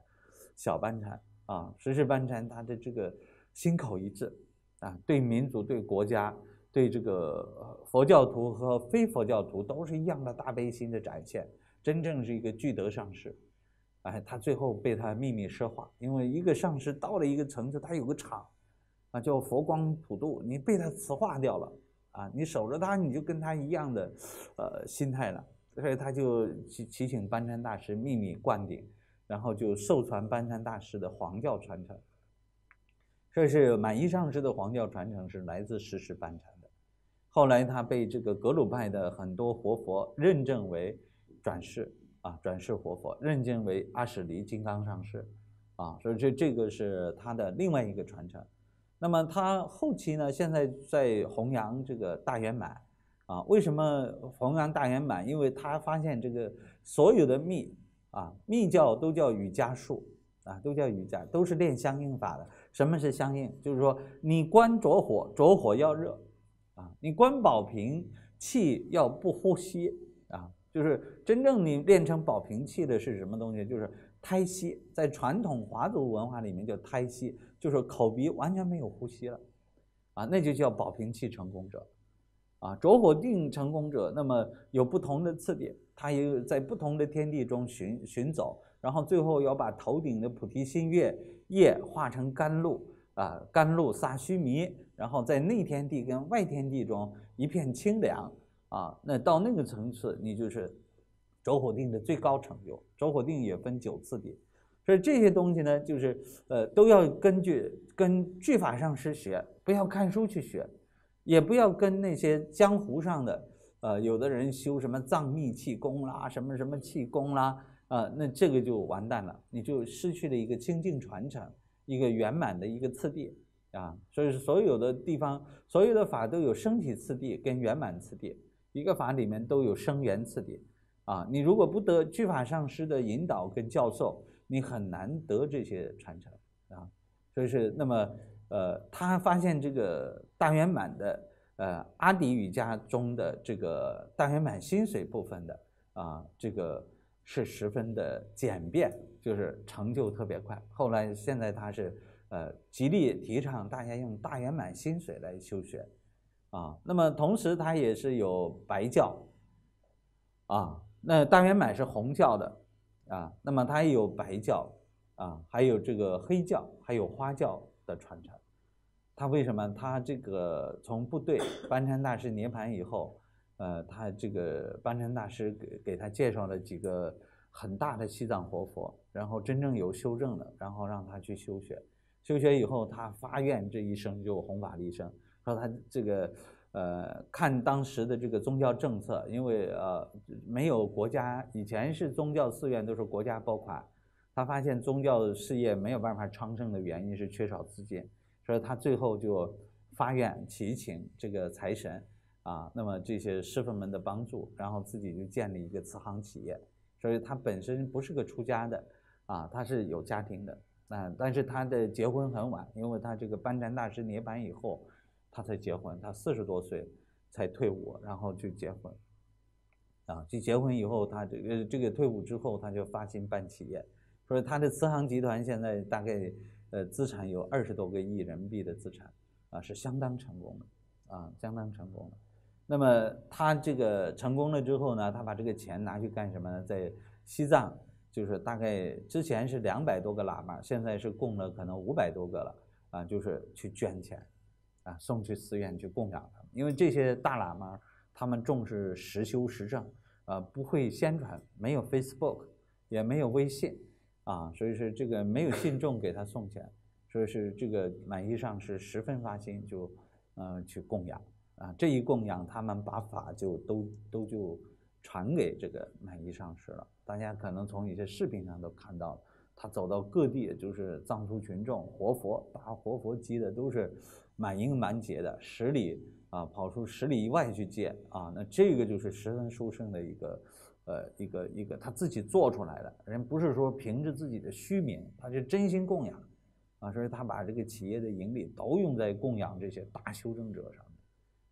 小班禅啊，十世班禅他的这个心口一致啊，对民族、对国家、对这个佛教徒和非佛教徒都是一样的大悲心的展现，真正是一个具德上师。哎，他最后被他秘密奢化，因为一个上师到了一个层次，他有个场。啊，叫佛光普渡，你被他磁化掉了，啊，你守着他，你就跟他一样的，呃，心态了，所以他就祈祈请班禅大师秘密灌顶，然后就授传班禅大师的黄教传承，这是满衣上师的黄教传承是来自世世班禅的，后来他被这个格鲁派的很多活佛认证为转世，啊，转世活佛认证为阿史尼金刚上师，啊，所以这这个是他的另外一个传承。那么他后期呢？现在在弘扬这个大圆满，啊，为什么弘扬大圆满？因为他发现这个所有的密，啊，密教都叫瑜伽术，啊，都叫瑜伽，都是练相应法的。什么是相应？就是说你观着火，着火要热，啊，你观保瓶气要不呼吸，啊，就是真正你练成保瓶气的是什么东西？就是胎息，在传统华族文化里面叫胎息。就是口鼻完全没有呼吸了，啊，那就叫保瓶气成功者，啊，着火定成功者。那么有不同的次第，他也在不同的天地中寻寻走，然后最后要把头顶的菩提心月液化成甘露啊，甘露撒须弥，然后在内天地跟外天地中一片清凉啊，那到那个层次，你就是着火定的最高成就。着火定也分九次第。所以这些东西呢，就是，呃，都要根据跟具法上师学，不要看书去学，也不要跟那些江湖上的，呃，有的人修什么藏密气功啦，什么什么气功啦，呃，那这个就完蛋了，你就失去了一个清净传承，一个圆满的一个次第啊。所以所有的地方，所有的法都有生起次第跟圆满次第，一个法里面都有生缘次第，啊，你如果不得具法上师的引导跟教授。你很难得这些传承啊，所以是那么，呃，他发现这个大圆满的，呃，阿底瑜伽中的这个大圆满心髓部分的，啊，这个是十分的简便，就是成就特别快。后来现在他是，呃，极力提倡大家用大圆满心髓来修学，啊，那么同时他也是有白教，啊，那大圆满是红教的。啊，那么他也有白教，啊，还有这个黑教，还有花教的传承。他为什么？他这个从部队班禅大师涅盘以后，呃，他这个班禅大师给给他介绍了几个很大的西藏活佛，然后真正有修正的，然后让他去修学。修学以后，他发愿这一生就弘法利生，说他这个。呃，看当时的这个宗教政策，因为呃没有国家，以前是宗教寺院都是国家拨款。他发现宗教事业没有办法昌盛的原因是缺少资金，所以他最后就发愿祈请这个财神啊，那么这些师傅们的帮助，然后自己就建立一个慈航企业。所以他本身不是个出家的啊，他是有家庭的啊，但是他的结婚很晚，因为他这个班禅大师涅槃以后。他才结婚，他四十多岁才退伍，然后就结婚，啊，就结婚以后，他这个这个退伍之后，他就发心办企业，所以他的慈航集团现在大概呃资产有二十多个亿人民币的资产，啊，是相当成功的，啊，相当成功的。那么他这个成功了之后呢，他把这个钱拿去干什么？呢？在西藏，就是大概之前是两百多个喇嘛，现在是供了可能五百多个了，啊，就是去捐钱。啊，送去寺院去供养他，们，因为这些大喇嘛，他们重视实修实证，呃，不会宣传，没有 Facebook，也没有微信，啊，所以说这个没有信众给他送钱，所以说这个满衣上师十分发心，就，呃，去供养，啊，这一供养，他们把法就都都就传给这个满衣上师了。大家可能从一些视频上都看到了，他走到各地，就是藏族群众、活佛，把活佛积的都是。满营满结的十里啊，跑出十里以外去借啊，那这个就是十分殊胜的一个，呃，一个一个他自己做出来的人，不是说凭着自己的虚名，他是真心供养，啊，所以他把这个企业的盈利都用在供养这些大修正者上面，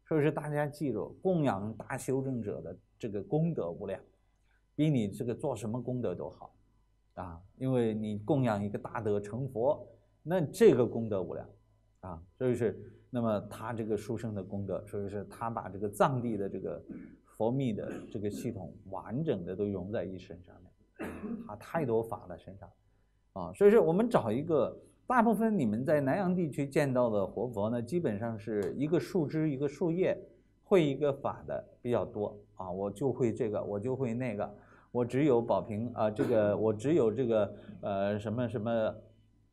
所以说大家记住，供养大修正者的这个功德无量，比你这个做什么功德都好，啊，因为你供养一个大德成佛，那这个功德无量。啊，所以是，那么他这个书生的功德，所以是他把这个藏地的这个佛密的这个系统完整的都融在一身上面，他太多法了身上，啊，所以说我们找一个大部分你们在南阳地区见到的活佛呢，基本上是一个树枝一个树叶会一个法的比较多啊，我就会这个，我就会那个，我只有宝瓶啊，这个我只有这个呃什么什么。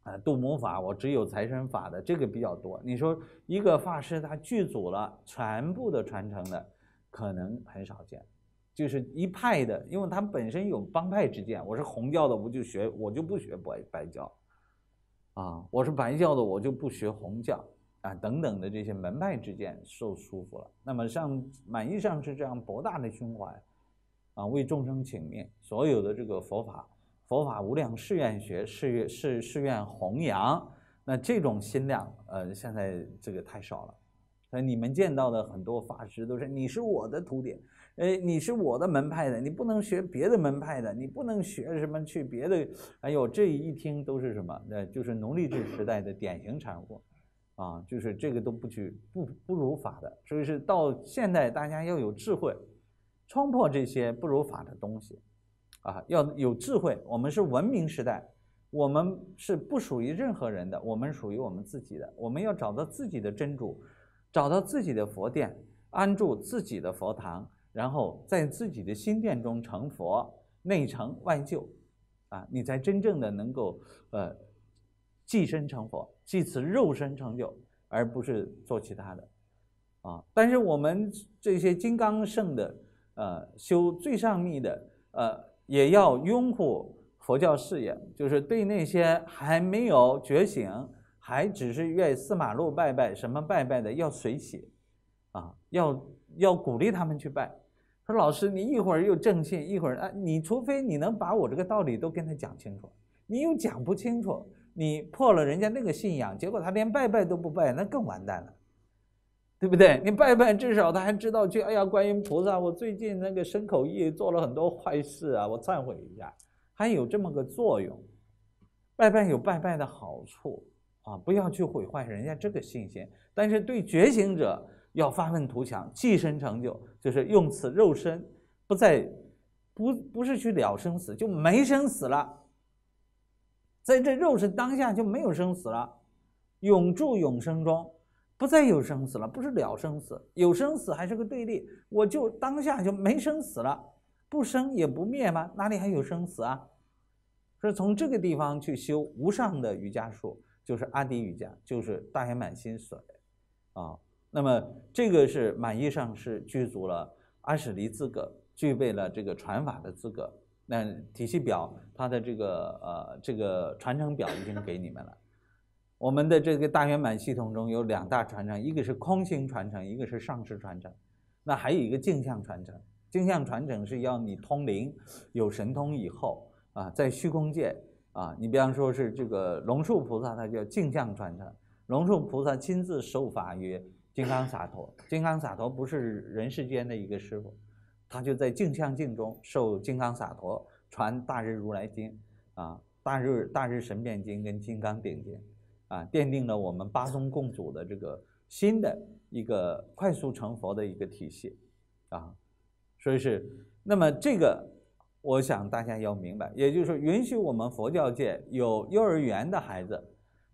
啊，度母法我只有财神法的这个比较多。你说一个法师他具足了，全部的传承的可能很少见，就是一派的，因为他本身有帮派之见。我是红教的，我就学我就不学白白教，啊，我是白教的，我就不学红教啊等等的这些门派之间受束缚了。那么像满益上是这样博大的胸怀，啊，为众生请命，所有的这个佛法。佛法无量誓愿学，誓愿誓誓愿弘扬。那这种心量，呃，现在这个太少了。那你们见到的很多法师都是，你是我的徒弟，呃，你是我的门派的，你不能学别的门派的，你不能学什么去别的。哎呦，这一听都是什么？那就是奴隶制时代的典型产物，啊，就是这个都不去不不如法的。所以是到现代，大家要有智慧，冲破这些不如法的东西。啊，要有智慧。我们是文明时代，我们是不属于任何人的，我们属于我们自己的。我们要找到自己的真主，找到自己的佛殿，安住自己的佛堂，然后在自己的心殿中成佛，内成外就，啊，你才真正的能够呃，寄身成佛，即此肉身成就，而不是做其他的，啊。但是我们这些金刚圣的呃，修最上密的呃。也要拥护佛教事业，就是对那些还没有觉醒，还只是愿四马路拜拜、什么拜拜的，要随喜，啊，要要鼓励他们去拜。说老师，你一会儿又正信，一会儿啊，你除非你能把我这个道理都跟他讲清楚，你又讲不清楚，你破了人家那个信仰，结果他连拜拜都不拜，那更完蛋了。对不对？你拜拜，至少他还知道去。哎呀，观音菩萨，我最近那个身口意做了很多坏事啊，我忏悔一下，还有这么个作用。拜拜有拜拜的好处啊，不要去毁坏人家这个信心。但是对觉醒者要发愤图强，寄身成就，就是用此肉身不再不不是去了生死，就没生死了，在这肉身当下就没有生死了，永住永生中。不再有生死了，不是了生死，有生死还是个对立，我就当下就没生死了，不生也不灭吗？哪里还有生死啊？所以从这个地方去修无上的瑜伽术，就是阿底瑜伽，就是大圆满心水，啊，那么这个是满意上是具足了阿什黎资格，具备了这个传法的资格。那体系表，它的这个呃这个传承表已经给你们了。我们的这个大圆满系统中有两大传承，一个是空性传承，一个是上师传承。那还有一个镜像传承，镜像传承是要你通灵、有神通以后啊，在虚空界啊，你比方说是这个龙树菩萨，他叫镜像传承。龙树菩萨亲自授法于金刚萨陀，金刚萨陀不是人世间的一个师傅，他就在镜像境中受金刚萨陀传大日如来经啊，大日大日神变经跟金刚顶经。啊，奠定了我们八宗共主的这个新的一个快速成佛的一个体系，啊，所以是，那么这个我想大家要明白，也就是说，允许我们佛教界有幼儿园的孩子，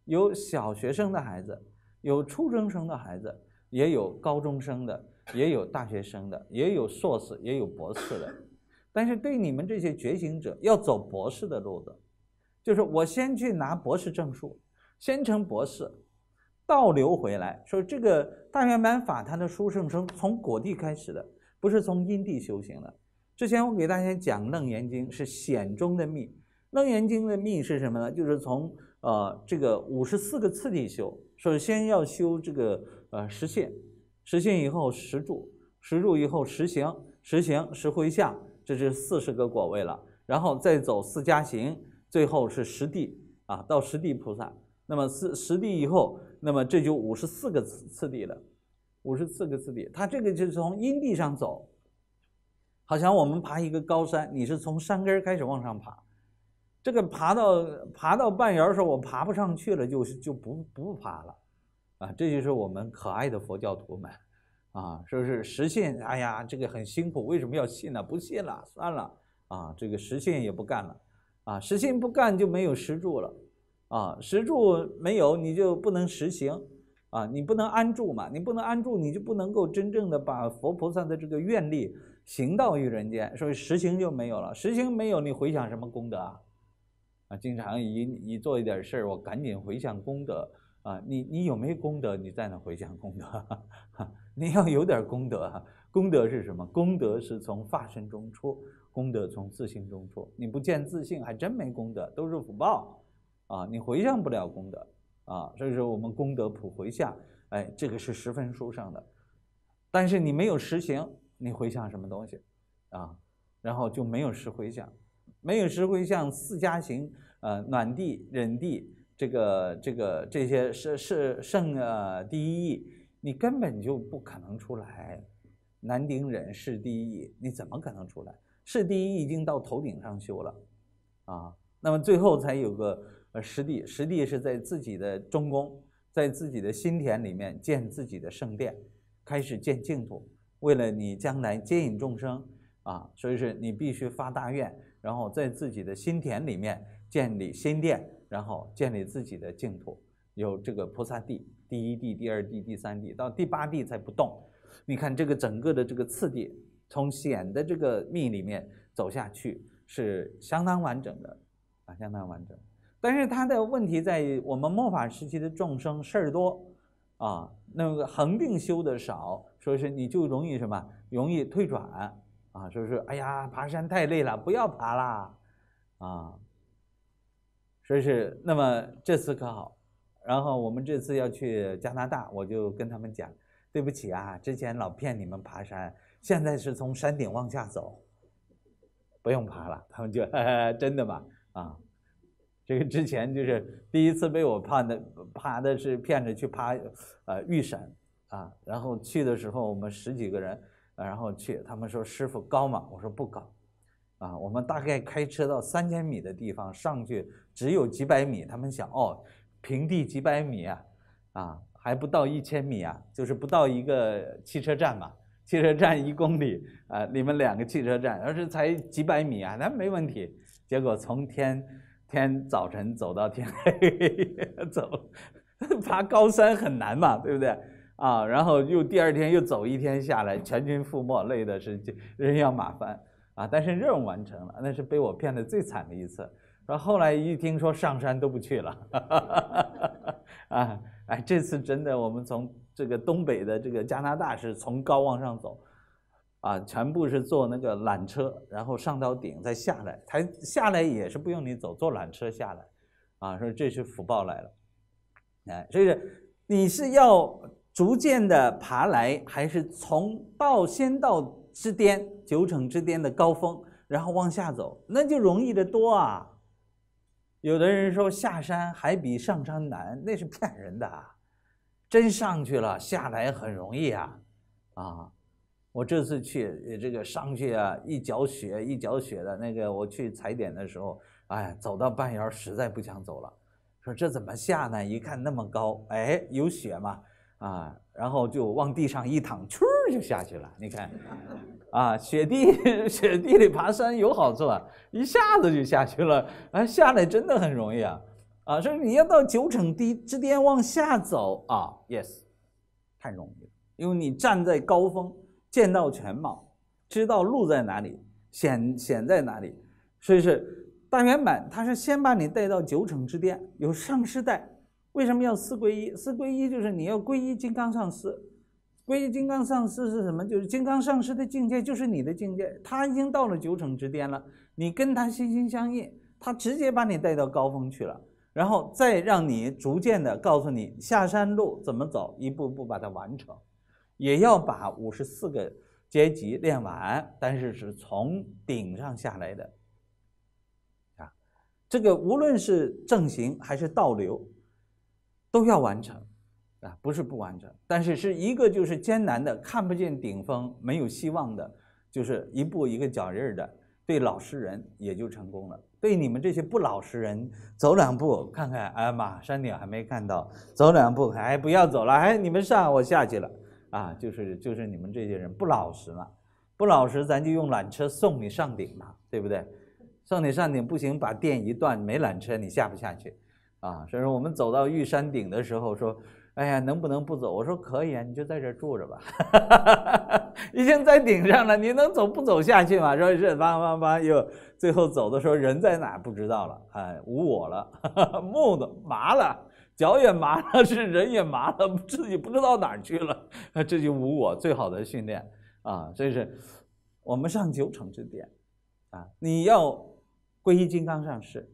有小学生的孩子，有初中生的孩子，也有高中生的，也有大学生的，也有硕士，也有博士的，但是对你们这些觉醒者，要走博士的路子，就是我先去拿博士证书。先成博士倒流回来，说这个大圆满法坛的殊胜生从果地开始的，不是从因地修行的。之前我给大家讲《楞严经》是显中的密，《楞严经》的密是什么呢？就是从呃这个五十四个次第修，首先要修这个呃实现，实现以后实住，实住以后实行，实行实回向，这是四十个果位了，然后再走四加行，最后是实地啊，到实地菩萨。那么四十地以后，那么这就五十四个次次第了，五十四个次第，它这个就是从阴地上走，好像我们爬一个高山，你是从山根儿开始往上爬，这个爬到爬到半圆的时候，我爬不上去了，就是就不不爬了，啊，这就是我们可爱的佛教徒们，啊，说是实现，哎呀，这个很辛苦，为什么要信呢？不信了，算了，啊，这个实现也不干了，啊，实现不干就没有实柱了。啊，实住没有你就不能实行，啊，你不能安住嘛，你不能安住，你就不能够真正的把佛菩萨的这个愿力行道于人间，所以实行就没有了。实行没有，你回想什么功德啊？啊，经常一一做一点事儿，我赶紧回想功德啊。你你有没有功德？你在那回想功德？你要有点功德啊。功德是什么？功德是从发身中出，功德从自性中出。你不见自性，还真没功德，都是福报。啊，你回向不了功德啊，所以说我们功德普回向，哎，这个是十分殊胜的。但是你没有实行，你回向什么东西啊？然后就没有实回向，没有实回向，四家行，呃，暖地、忍地，这个、这个、这些是是圣呃第一义，你根本就不可能出来。南顶忍是第一义，你怎么可能出来？是第一义已经到头顶上修了啊，那么最后才有个。而实地，实地是在自己的中宫，在自己的心田里面建自己的圣殿，开始建净土，为了你将来接引众生啊，所以说你必须发大愿，然后在自己的心田里面建立心殿，然后建立自己的净土。有这个菩萨地、第一地、第二地、第三地，到第八地才不动。你看这个整个的这个次第，从显的这个密里面走下去，是相当完整的啊，相当完整。但是他的问题在于，我们末法时期的众生事儿多啊，那个恒定修的少，所以说你就容易什么容易退转啊，所以说哎呀爬山太累了，不要爬啦啊，所以那么这次可好，然后我们这次要去加拿大，我就跟他们讲对不起啊，之前老骗你们爬山，现在是从山顶往下走，不用爬了，他们就 真的吧？啊。这个之前就是第一次被我判的，爬的是骗着去爬，呃，玉山啊，然后去的时候我们十几个人，然后去，他们说师傅高吗？我说不高，啊，我们大概开车到三千米的地方上去，只有几百米，他们想哦，平地几百米啊，啊，还不到一千米啊，就是不到一个汽车站嘛，汽车站一公里，啊，你们两个汽车站，要是才几百米啊，那没问题，结果从天。天早晨走到天黑，走，爬高山很难嘛，对不对？啊，然后又第二天又走一天下来，全军覆没，累的是人仰马翻啊！但是任务完成了，那是被我骗的最惨的一次。然后后来一听说上山都不去了，啊，哎，这次真的我们从这个东北的这个加拿大是从高往上走。啊，全部是坐那个缆车，然后上到顶再下来。它下来也是不用你走，坐缆车下来。啊，说这是福报来了。哎，所以你是要逐渐的爬来，还是从到仙道之巅、九成之巅的高峰，然后往下走，那就容易的多啊。有的人说下山还比上山难，那是骗人的。啊，真上去了，下来很容易啊。啊。我这次去，这个上去啊，一脚雪一脚雪的那个，我去踩点的时候，哎，走到半腰实在不想走了，说这怎么下呢？一看那么高，哎，有雪嘛？啊，然后就往地上一躺，歘就下去了。你看，啊，雪地 雪地里爬山有好处啊，一下子就下去了，啊，下来真的很容易啊，啊，说你要到九成低之巅往下走啊，yes，太容易，了，因为你站在高峰。见到全貌，知道路在哪里，险险在哪里，所以是大圆满。他是先把你带到九成之巅，有上师带。为什么要四归依？四归依就是你要皈依金刚上师。皈依金刚上师是什么？就是金刚上师的境界就是你的境界。他已经到了九成之巅了，你跟他心心相印，他直接把你带到高峰去了，然后再让你逐渐的告诉你下山路怎么走，一步步把它完成。也要把五十四个阶级练完，但是是从顶上下来的，啊，这个无论是正行还是倒流，都要完成，啊，不是不完成，但是是一个就是艰难的，看不见顶峰，没有希望的，就是一步一个脚印儿的。对老实人也就成功了，对你们这些不老实人，走两步看看，哎妈，山顶还没看到，走两步，哎，不要走了，哎，你们上，我下去了。啊，就是就是你们这些人不老实嘛，不老实，咱就用缆车送你上顶嘛，对不对？送你上顶不行，把电一断，没缆车，你下不下去。啊，所以说我们走到玉山顶的时候说，哎呀，能不能不走？我说可以啊，你就在这住着吧。已经在顶上了，你能走不走下去吗？说是叭叭叭，又最后走的时候人在哪不知道了，哎，无我了，木的麻了。脚也麻了，是人也麻了，自己不知道哪儿去了，这就无我最好的训练啊！这是，我们上九成之巅啊，你要皈依金刚上师，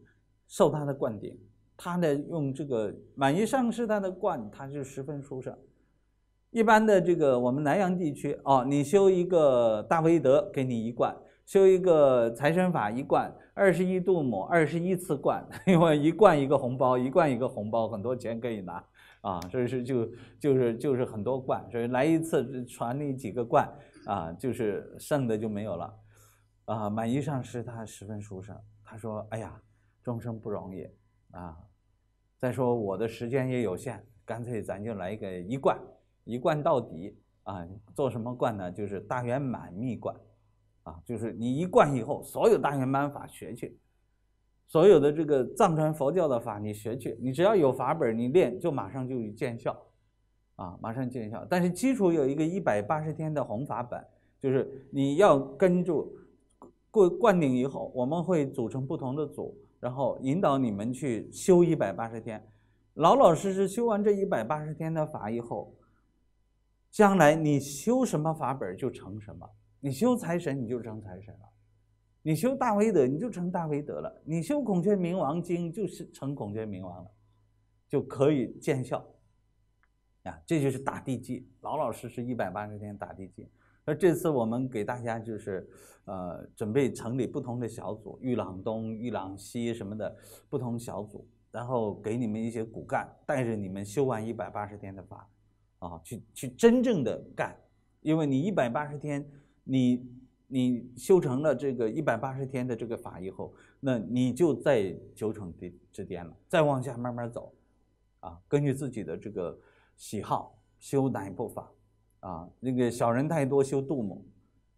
受他的灌顶，他呢用这个满意上师他的灌，他是十分舒胜。一般的这个我们南阳地区哦，你修一个大威德给你一罐，修一个财神法一灌。二十一度母二十一次灌，因为一灌一个红包，一灌一个红包，很多钱可以拿，啊，所以是就就是就是很多灌，所以来一次传那几个灌，啊，就是剩的就没有了，啊，满衣上师他十分舒爽，他说：“哎呀，众生不容易，啊，再说我的时间也有限，干脆咱就来一个一灌，一灌到底，啊，做什么灌呢？就是大圆满密灌。”啊，就是你一灌以后，所有大圆满法学去，所有的这个藏传佛教的法你学去，你只要有法本你练就马上就见效，啊，马上见效。但是基础有一个一百八十天的弘法本，就是你要跟住过灌顶以后，我们会组成不同的组，然后引导你们去修一百八十天，老老实实修完这一百八十天的法以后，将来你修什么法本就成什么。你修财神，你就成财神了；你修大威德，你就成大威德了；你修孔雀明王经，就是成孔雀明王了，就可以见效。啊，这就是打地基，老老实实一百八十天打地基。那这次我们给大家就是，呃，准备成立不同的小组，玉郎东、玉郎西什么的，不同小组，然后给你们一些骨干，带着你们修完一百八十天的法，啊，去去真正的干，因为你一百八十天。你你修成了这个一百八十天的这个法以后，那你就在九重之之巅了。再往下慢慢走，啊，根据自己的这个喜好修哪一部法，啊，那个小人太多修杜母，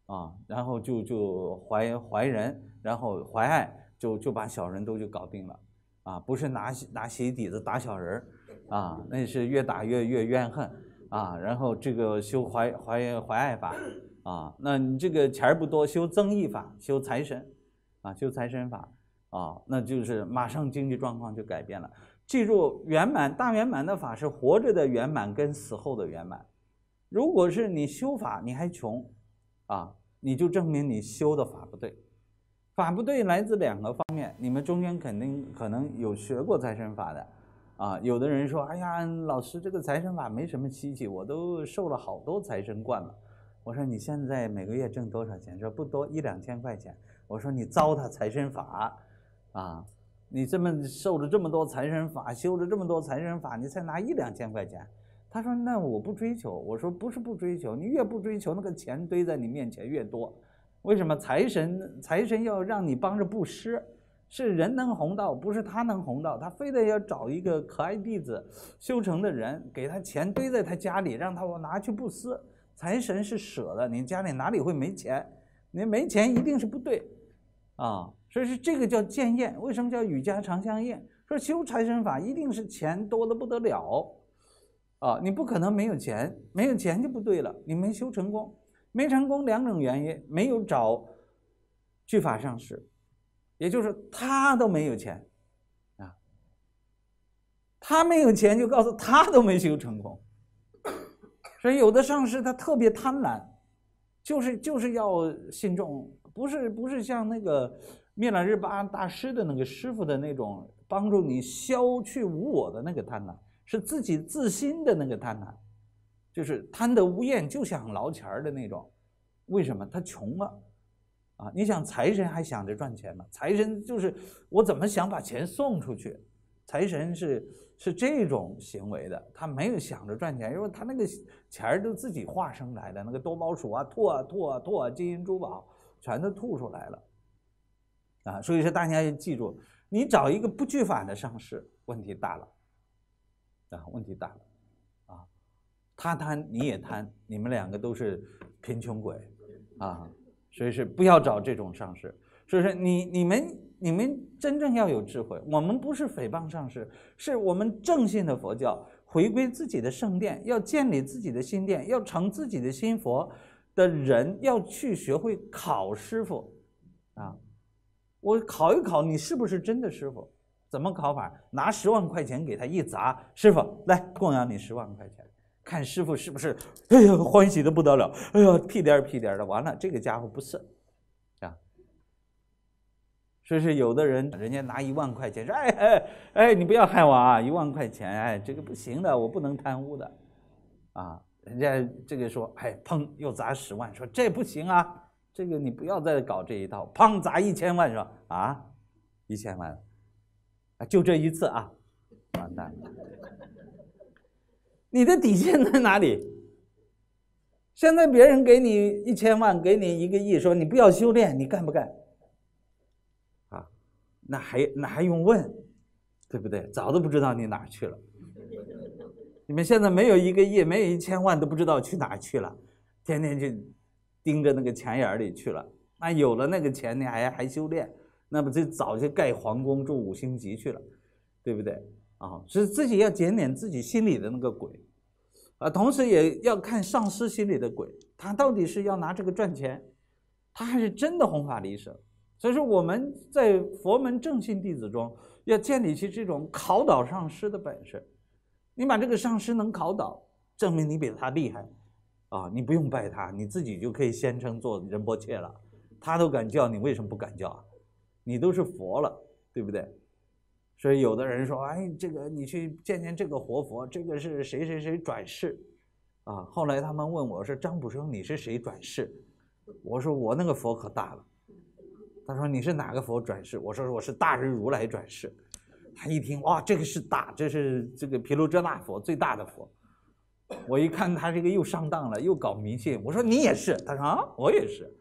啊，然后就就怀怀仁，然后怀爱，就就把小人都就搞定了，啊，不是拿拿鞋底子打小人儿，啊，那是越打越越怨恨，啊，然后这个修怀怀怀爱法。啊，那你这个钱儿不多，修增益法，修财神，啊，修财神法，啊，那就是马上经济状况就改变了。记住，圆满大圆满的法是活着的圆满跟死后的圆满。如果是你修法你还穷，啊，你就证明你修的法不对。法不对来自两个方面，你们中间肯定可能有学过财神法的，啊，有的人说，哎呀，老师这个财神法没什么稀奇，我都受了好多财神灌了。我说你现在每个月挣多少钱？说不多，一两千块钱。我说你糟蹋财神法，啊，你这么受了这么多财神法，修了这么多财神法，你才拿一两千块钱。他说那我不追求。我说不是不追求，你越不追求，那个钱堆在你面前越多。为什么财神财神要让你帮着布施？是人能红到，不是他能红到，他非得要找一个可爱弟子修成的人，给他钱堆在他家里，让他拿去布施。财神是舍的，你家里哪里会没钱？你没钱一定是不对啊，所以是这个叫见宴。为什么叫与家常相宴？说修财神法一定是钱多的不得了啊，你不可能没有钱，没有钱就不对了。你没修成功，没成功两种原因：没有找具法上师，也就是他都没有钱啊，他没有钱就告诉他都没修成功。所以有的上师他特别贪婪，就是就是要信众，不是不是像那个灭了日巴大师的那个师傅的那种帮助你消去无我的那个贪婪，是自己自心的那个贪婪，就是贪得无厌，就想捞钱儿的那种。为什么他穷了啊？你想财神还想着赚钱吗？财神就是我怎么想把钱送出去？财神是。是这种行为的，他没有想着赚钱，因为他那个钱儿都自己化生来的，那个多毛鼠啊、吐啊、吐啊、吐啊，金银珠宝全都吐出来了，啊！所以说大家要记住，你找一个不惧法的上市，问题大了，啊，问题大了，啊，他贪你也贪，你们两个都是贫穷鬼，啊！所以是不要找这种上市，所以说你你们。你们真正要有智慧，我们不是诽谤上师，是我们正信的佛教，回归自己的圣殿，要建立自己的心殿，要成自己的心佛的人，要去学会考师傅，啊，我考一考你是不是真的师傅？怎么考法？拿十万块钱给他一砸，师傅来供养你十万块钱，看师傅是不是哎欢喜得不得了？哎呦，屁颠儿屁颠儿的，完了，这个家伙不是。说是有的人，人家拿一万块钱说：“哎哎哎，你不要害我啊！一万块钱，哎，这个不行的，我不能贪污的，啊！人家这个说，哎，砰，又砸十万，说这不行啊，这个你不要再搞这一套，砰，砸一千万，说啊，一千万，啊，就这一次啊，完蛋了！你的底线在哪里？现在别人给你一千万，给你一个亿，说你不要修炼，你干不干？”那还那还用问，对不对？早都不知道你哪去了。你们现在没有一个亿，没有一千万，都不知道去哪去了，天天就盯着那个钱眼里去了。那有了那个钱，你还还修炼？那不就早就盖皇宫住五星级去了，对不对？啊，所以自己要检点自己心里的那个鬼，啊，同时也要看上司心里的鬼，他到底是要拿这个赚钱，他还是真的弘法利生？所以说我们在佛门正信弟子中，要建立起这种考倒上师的本事。你把这个上师能考倒，证明你比他厉害啊！你不用拜他，你自己就可以先称做仁波切了。他都敢叫你，为什么不敢叫？啊？你都是佛了，对不对？所以有的人说：“哎，这个你去见见这个活佛，这个是谁谁谁转世啊？”后来他们问我说：“张普生，你是谁转世？”我说：“我那个佛可大了。”他说你是哪个佛转世？我说我是大日如来转世。他一听哇，这个是大，这是这个毗卢遮那佛最大的佛。我一看他这个又上当了，又搞迷信。我说你也是。他说啊，我也是。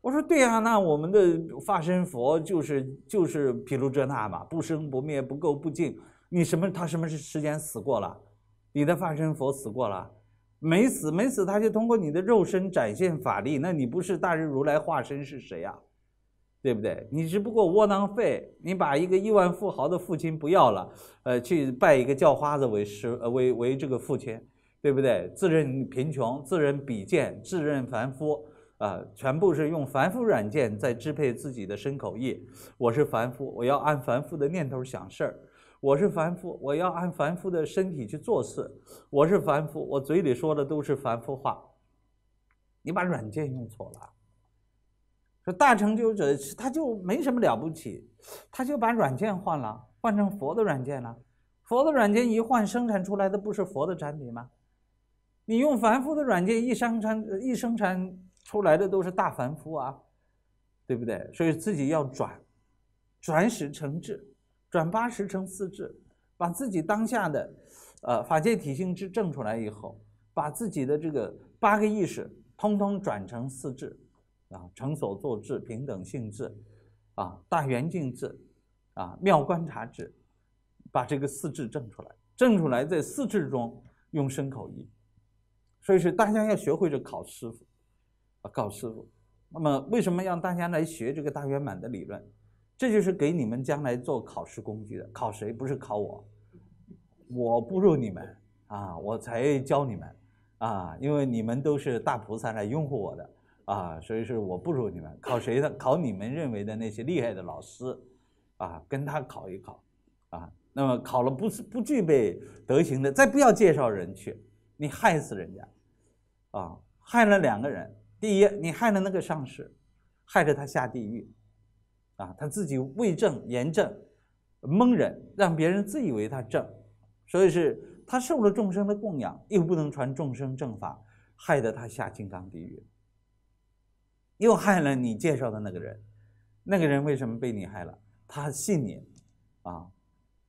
我说对呀，那我们的化身佛就是就是毗卢遮那嘛，不生不灭，不垢不净。你什么他什么是时间死过了？你的化身佛死过了？没死没死，他就通过你的肉身展现法力。那你不是大日如来化身是谁呀？对不对？你只不过窝囊废，你把一个亿万富豪的父亲不要了，呃，去拜一个叫花子为师，呃，为为这个父亲，对不对？自认贫穷，自认比贱，自认凡夫，啊，全部是用凡夫软件在支配自己的身口意。我是凡夫，我要按凡夫的念头想事儿；我是凡夫，我要按凡夫的身体去做事；我是凡夫，我嘴里说的都是凡夫话。你把软件用错了。说大成就者，他就没什么了不起，他就把软件换了，换成佛的软件了。佛的软件一换，生产出来的不是佛的产品吗？你用凡夫的软件一生产，一生产出来的都是大凡夫啊，对不对？所以自己要转，转十成智，转八十成四智，把自己当下的，呃，法界体性之证出来以后，把自己的这个八个意识通通转成四智。啊，成所作制，平等性质，啊，大圆镜制，啊，妙观察制，把这个四智证出来，证出来在四智中用身口意，所以说大家要学会这考师傅，啊，考师傅。那么为什么让大家来学这个大圆满的理论？这就是给你们将来做考试工具的。考谁？不是考我，我不如你们啊，我才教你们啊，因为你们都是大菩萨来拥护我的。啊，所以是我不如你们考谁的？考你们认为的那些厉害的老师，啊，跟他考一考，啊，那么考了不是不具备德行的，再不要介绍人去，你害死人家，啊，害了两个人。第一，你害了那个上士，害得他下地狱，啊，他自己为政言政，蒙人，让别人自以为他正，所以是他受了众生的供养，又不能传众生正法，害得他下金刚地狱。又害了你介绍的那个人，那个人为什么被你害了？他信你，啊，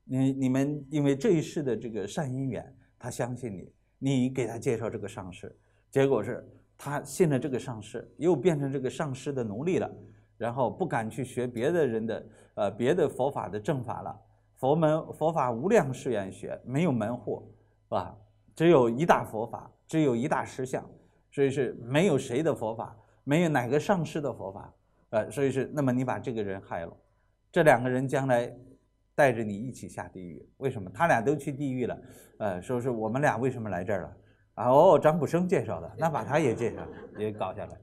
你你们因为这一世的这个善因缘，他相信你，你给他介绍这个上师，结果是他信了这个上师，又变成这个上师的奴隶了，然后不敢去学别的人的呃别的佛法的正法了。佛门佛法无量，誓愿学，没有门户，吧？只有一大佛法，只有一大实相，所以是没有谁的佛法。没有哪个上师的佛法，呃，所以是那么你把这个人害了，这两个人将来带着你一起下地狱，为什么？他俩都去地狱了，呃，说是我们俩为什么来这儿了？啊哦，张卜生介绍的，那把他也介绍也搞下来，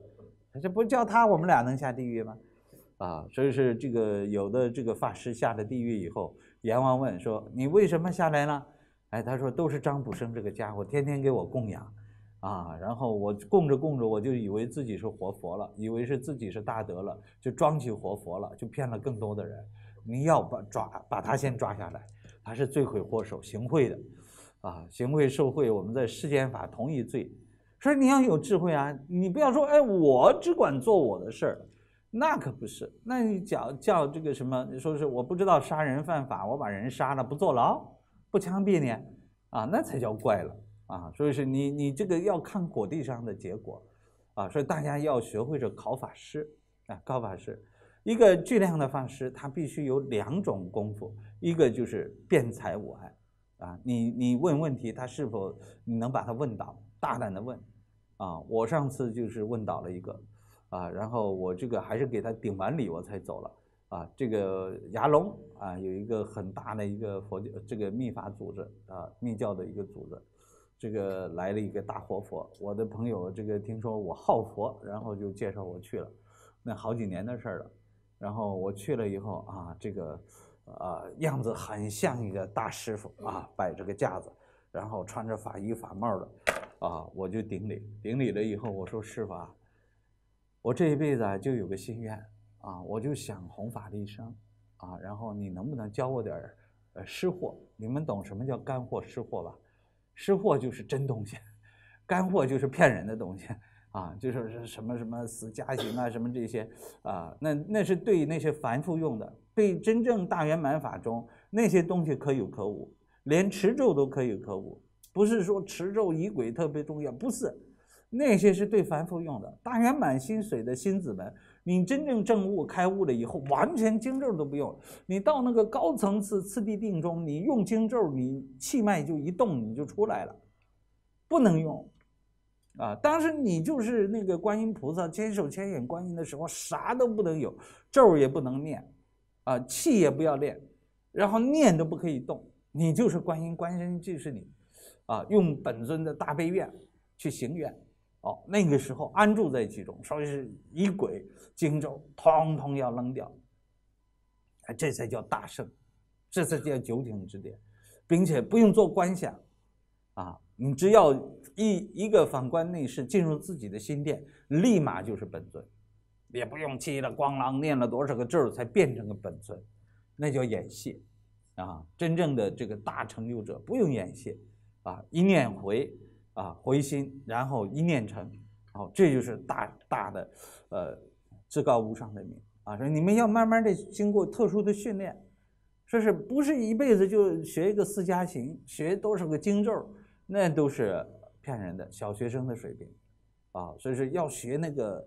这不叫他我们俩能下地狱吗？啊，所以是这个有的这个法师下了地狱以后，阎王问说你为什么下来呢？哎，他说都是张卜生这个家伙天天给我供养。啊，然后我供着供着，我就以为自己是活佛了，以为是自己是大德了，就装起活佛了，就骗了更多的人。你要把抓把他先抓下来，他是罪魁祸首，行贿的，啊，行贿受贿，我们在世间法同一罪。所以你要有智慧啊，你不要说哎，我只管做我的事儿，那可不是。那你叫叫这个什么？说是我不知道杀人犯法，我把人杀了不坐牢，不枪毙你啊？那才叫怪了。啊，所以是你你这个要看果地上的结果，啊，所以大家要学会着考法师，啊，考法师，一个巨量的法师，他必须有两种功夫，一个就是辩才无爱，啊，你你问问题，他是否你能把他问倒，大胆的问，啊，我上次就是问倒了一个，啊，然后我这个还是给他顶完礼我才走了，啊，这个牙龙啊，有一个很大的一个佛教这个密法组织啊，密教的一个组织。这个来了一个大活佛，我的朋友，这个听说我好佛，然后就介绍我去了。那好几年的事了，然后我去了以后啊，这个，呃，样子很像一个大师傅啊，摆着个架子，然后穿着法衣法帽的，啊，我就顶礼顶礼了以后，我说师傅啊，我这一辈子啊就有个心愿啊，我就想弘法利生啊，然后你能不能教我点，呃，湿货？你们懂什么叫干货、湿货吧？吃货就是真东西，干货就是骗人的东西，啊，就是是什么什么死家行啊，什么这些，啊，那那是对那些凡夫用的，对真正大圆满法中那些东西可有可无，连持咒都可有可无，不是说持咒仪轨特别重要，不是，那些是对凡夫用的，大圆满心水的心子们。你真正证悟、开悟了以后，完全经咒都不用。你到那个高层次次第定中，你用经咒，你气脉就一动，你就出来了，不能用。啊，当时你就是那个观音菩萨，千手千眼观音的时候，啥都不能有，咒也不能念，啊，气也不要练，然后念都不可以动，你就是观音，观音就是你，啊，用本尊的大悲愿去行愿。哦，那个时候安住在其中，所以是衣、鬼、荆州，通通要扔掉。这才叫大圣，这才叫九鼎之巅，并且不用做观想，啊，你只要一一个反观内侍进入自己的心殿，立马就是本尊，也不用气了，咣啷念了多少个咒才变成个本尊，那叫演戏，啊，真正的这个大成就者不用演戏，啊，一念回。啊，回心，然后一念成，哦，这就是大大的，呃，至高无上的名啊。说你们要慢慢的经过特殊的训练，说是不是一辈子就学一个四加行，学多少个经咒，那都是骗人的，小学生的水平，啊，所以说要学那个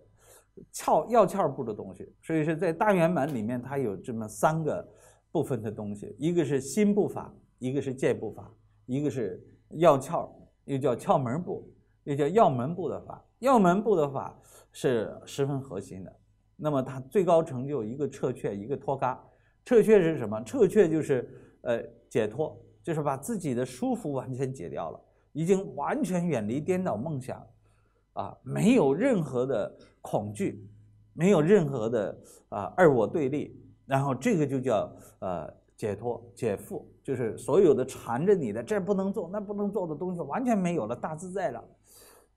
窍要窍部的东西。所以说在大圆满里面，它有这么三个部分的东西，一个是心部法，一个是戒部法，一个是要窍。又叫窍门步，又叫要门步的法，要门步的法是十分核心的。那么它最高成就，一个撤却，一个脱嘎。撤却是什么？撤却就是呃解脱，就是把自己的束缚完全解掉了，已经完全远离颠倒梦想，啊，没有任何的恐惧，没有任何的啊二我对立，然后这个就叫呃解脱解缚。就是所有的缠着你的，这不能做，那不能做的东西完全没有了，大自在了，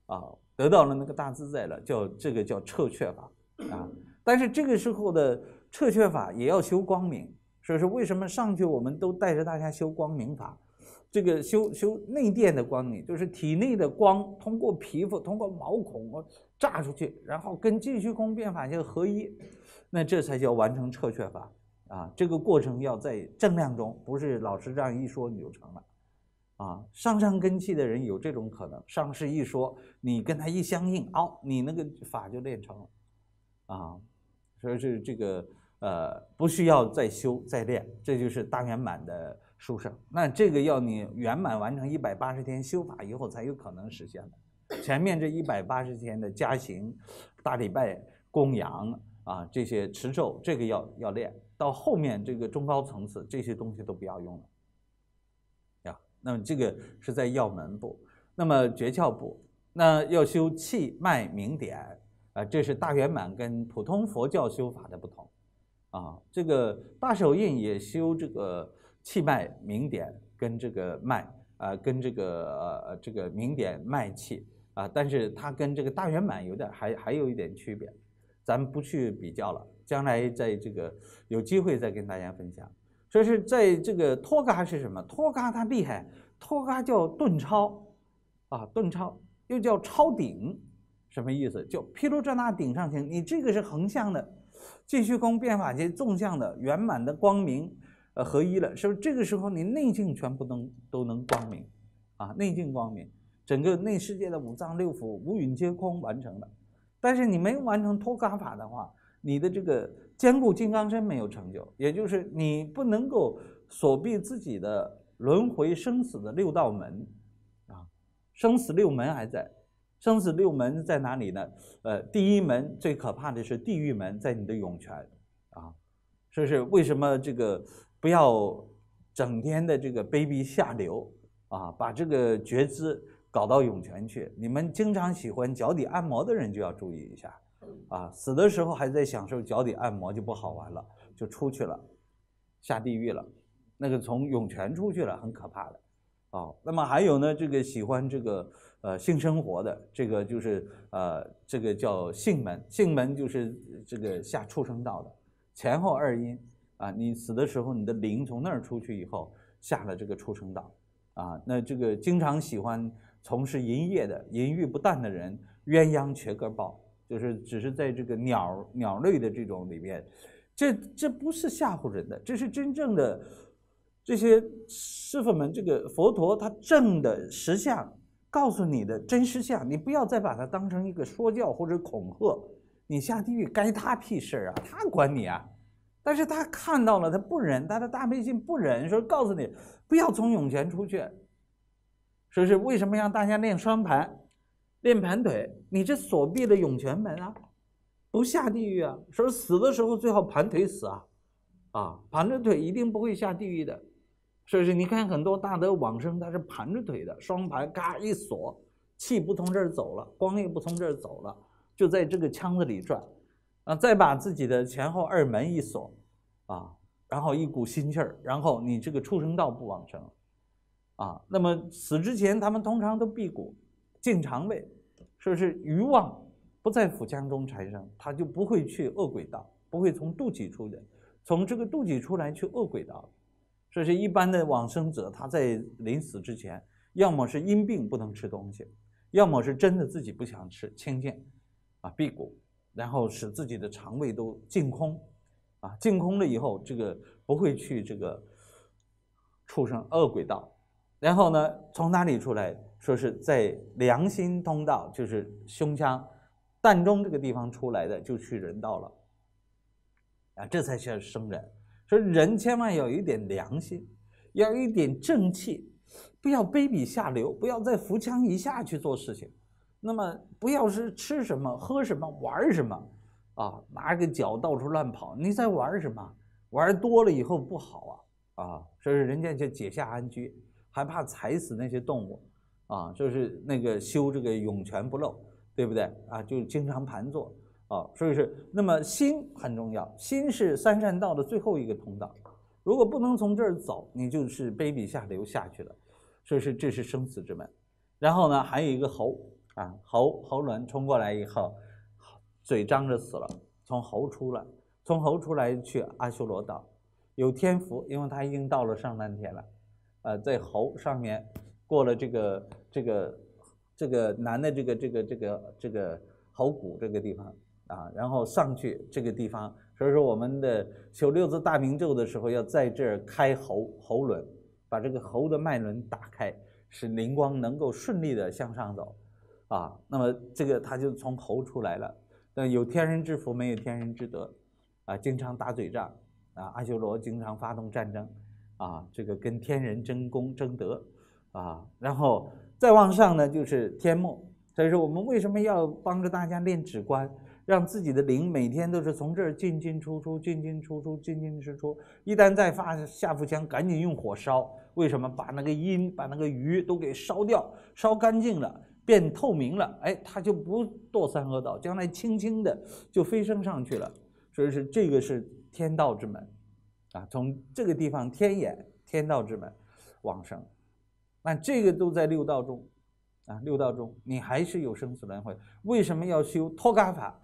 啊，得到了那个大自在了，叫这个叫彻却法，啊，但是这个时候的彻却法也要修光明，所以说为什么上去我们都带着大家修光明法，这个修修内殿的光明，就是体内的光通过皮肤通过毛孔炸出去，然后跟净虚空变法相合一，那这才叫完成彻却法。啊，这个过程要在正量中，不是老师这样一说你就成了。啊，上上根器的人有这种可能，上师一说，你跟他一相应，哦，你那个法就练成了。啊，所以是这个呃，不需要再修再练，这就是大圆满的殊胜。那这个要你圆满完成一百八十天修法以后才有可能实现的。前面这一百八十天的加行、大礼拜、供养啊，这些持咒，这个要要练。到后面这个中高层次，这些东西都不要用了，呀？那么这个是在要门部，那么诀窍部，那要修气脉明点啊，这是大圆满跟普通佛教修法的不同，啊，这个大手印也修这个气脉明点，跟这个脉啊，跟这个呃这个明点脉气啊，但是它跟这个大圆满有点还还有一点区别，咱们不去比较了。将来在这个有机会再跟大家分享，所以是在这个托嘎是什么？托嘎它厉害，托嘎叫顿超，啊顿超又叫超顶，什么意思？就毗卢遮那顶上行，你这个是横向的，继续攻变法界纵向的圆满的光明，呃，合一了，是不？这个时候你内境全部能都能光明，啊，内境光明，整个内世界的五脏六腑五蕴皆空完成了，但是你没完成托嘎法的话。你的这个坚固金刚身没有成就，也就是你不能够锁闭自己的轮回生死的六道门，啊，生死六门还在，生死六门在哪里呢？呃，第一门最可怕的是地狱门，在你的涌泉，啊，是不是？为什么这个不要整天的这个卑鄙下流啊？把这个觉知搞到涌泉去。你们经常喜欢脚底按摩的人就要注意一下。啊，死的时候还在享受脚底按摩就不好玩了，就出去了，下地狱了，那个从涌泉出去了，很可怕的。哦，那么还有呢，这个喜欢这个呃性生活的，这个就是呃这个叫性门，性门就是这个下畜生道的前后二阴啊。你死的时候，你的灵从那儿出去以后，下了这个畜生道啊。那这个经常喜欢从事淫业的、淫欲不淡的人，鸳鸯缺根爆。就是只是在这个鸟鸟类的这种里面，这这不是吓唬人的，这是真正的这些师傅们，这个佛陀他正的实相，告诉你的真实相，你不要再把它当成一个说教或者恐吓。你下地狱该他屁事啊，他管你啊！但是他看到了，他不忍，他的大悲心不忍，说告诉你，不要从涌泉出去。说是为什么让大家练双盘？练盘腿，你这锁闭了涌泉门啊，不下地狱啊！说死的时候最好盘腿死啊？啊，盘着腿一定不会下地狱的，是不是？你看很多大德往生，他是盘着腿的，双盘，嘎一锁，气不从这儿走了，光也不从这儿走了，就在这个腔子里转，啊，再把自己的前后二门一锁，啊，然后一股心气儿，然后你这个畜生道不往生，啊，那么死之前他们通常都辟谷，净肠胃。说是欲望不在腹腔中产生，他就不会去恶鬼道，不会从肚脐出的，从这个肚脐出来去恶鬼道。所以一般的往生者，他在临死之前，要么是因病不能吃东西，要么是真的自己不想吃，清净啊，辟谷，然后使自己的肠胃都净空，啊，净空了以后，这个不会去这个畜生恶鬼道，然后呢，从哪里出来？说是在良心通道，就是胸腔、膻中这个地方出来的，就去人道了，啊，这才叫生人。说人千万要有一点良心，要有一点正气，不要卑鄙下流，不要在腹腔以下去做事情。那么不要是吃什么、喝什么、玩什么，啊，拿个脚到处乱跑，你在玩什么？玩多了以后不好啊！啊，说以人家就解下安居，还怕踩死那些动物。啊，就是那个修这个涌泉不漏，对不对啊？就经常盘坐啊，所以是那么心很重要，心是三善道的最后一个通道。如果不能从这儿走，你就是卑鄙下流下去了。所以是这是生死之门。然后呢，还有一个喉啊，喉喉轮冲过来以后，嘴张着死了，从喉出来，从喉出来去阿修罗道，有天福，因为他已经到了上丹田了，呃，在喉上面。过了这个这个这个男的这个这个这个这个喉骨这个地方啊，然后上去这个地方，所以说我们的修六字大明咒的时候要在这儿开喉喉轮，把这个喉的脉轮打开，使灵光能够顺利的向上走，啊，那么这个他就从喉出来了。那有天人之福，没有天人之德，啊，经常打嘴仗，啊，阿修罗经常发动战争，啊，这个跟天人争功争德。啊，然后再往上呢，就是天目。所以说，我们为什么要帮着大家练指观，让自己的灵每天都是从这儿进进出出，进进出出，进进出出。一旦再发下腹腔，赶紧用火烧。为什么？把那个阴，把那个鱼都给烧掉，烧干净了，变透明了，哎，它就不堕三恶道，将来轻轻的就飞升上去了。所以是这个是天道之门，啊，从这个地方天眼，天道之门，往生。那这个都在六道中，啊，六道中你还是有生死轮回。为什么要修脱干法？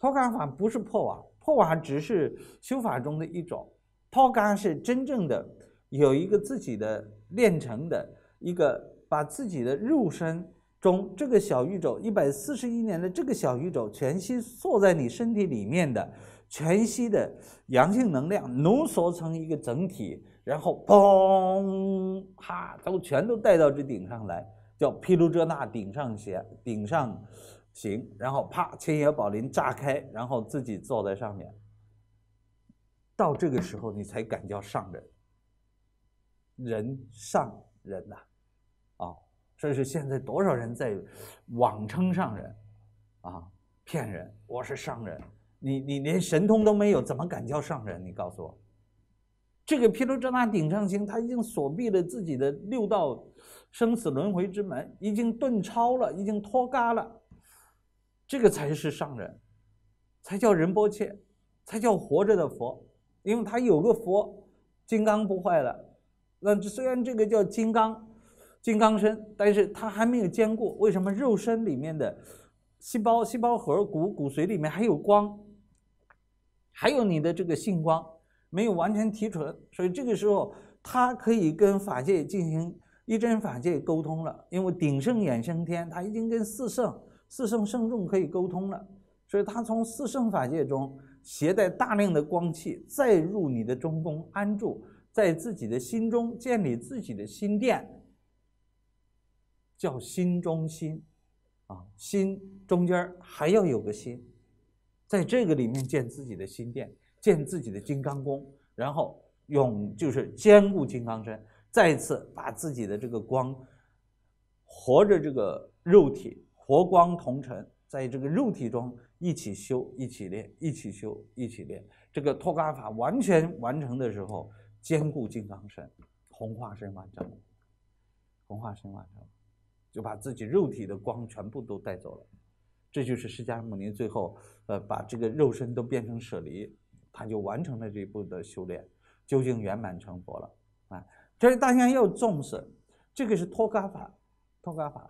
脱干法不是破瓦，破瓦只是修法中的一种，脱干是真正的有一个自己的练成的，一个把自己的肉身中这个小宇宙一百四十一年的这个小宇宙全息缩在你身体里面的全息的阳性能量浓缩成一个整体。然后嘣，哈，都全都带到这顶上来，叫毗卢遮那顶上行，顶上行。然后啪，千叶宝林炸开，然后自己坐在上面。到这个时候，你才敢叫上人，人上人呐！啊，所以说现在多少人在网称上人啊，骗人！我是上人，你你连神通都没有，怎么敢叫上人？你告诉我。这个毗卢遮那顶上尊，他已经锁闭了自己的六道生死轮回之门，已经顿超了，已经脱嘎了。这个才是上人，才叫仁波切，才叫活着的佛，因为他有个佛金刚不坏的。那虽然这个叫金刚金刚身，但是他还没有坚固。为什么肉身里面的细胞、细胞核、骨骨髓里面还有光，还有你的这个性光？没有完全提纯，所以这个时候他可以跟法界进行一真法界沟通了。因为鼎盛衍生天，他已经跟四圣、四圣圣众可以沟通了，所以他从四圣法界中携带大量的光气，再入你的中宫安住，在自己的心中建立自己的心殿，叫心中心啊，心中间还要有个心，在这个里面建自己的心殿。建自己的金刚功，然后用就是坚固金刚身，再一次把自己的这个光，活着这个肉体，活光同尘，在这个肉体中一起修，一起练，一起修，一起练。这个托干法完全完成的时候，坚固金刚身，红化身完成，红化身完成，就把自己肉体的光全部都带走了。这就是释迦牟尼最后，呃，把这个肉身都变成舍离。他就完成了这一步的修炼，究竟圆满成佛了啊！所以大家要重视这个是托嘎法，托嘎法。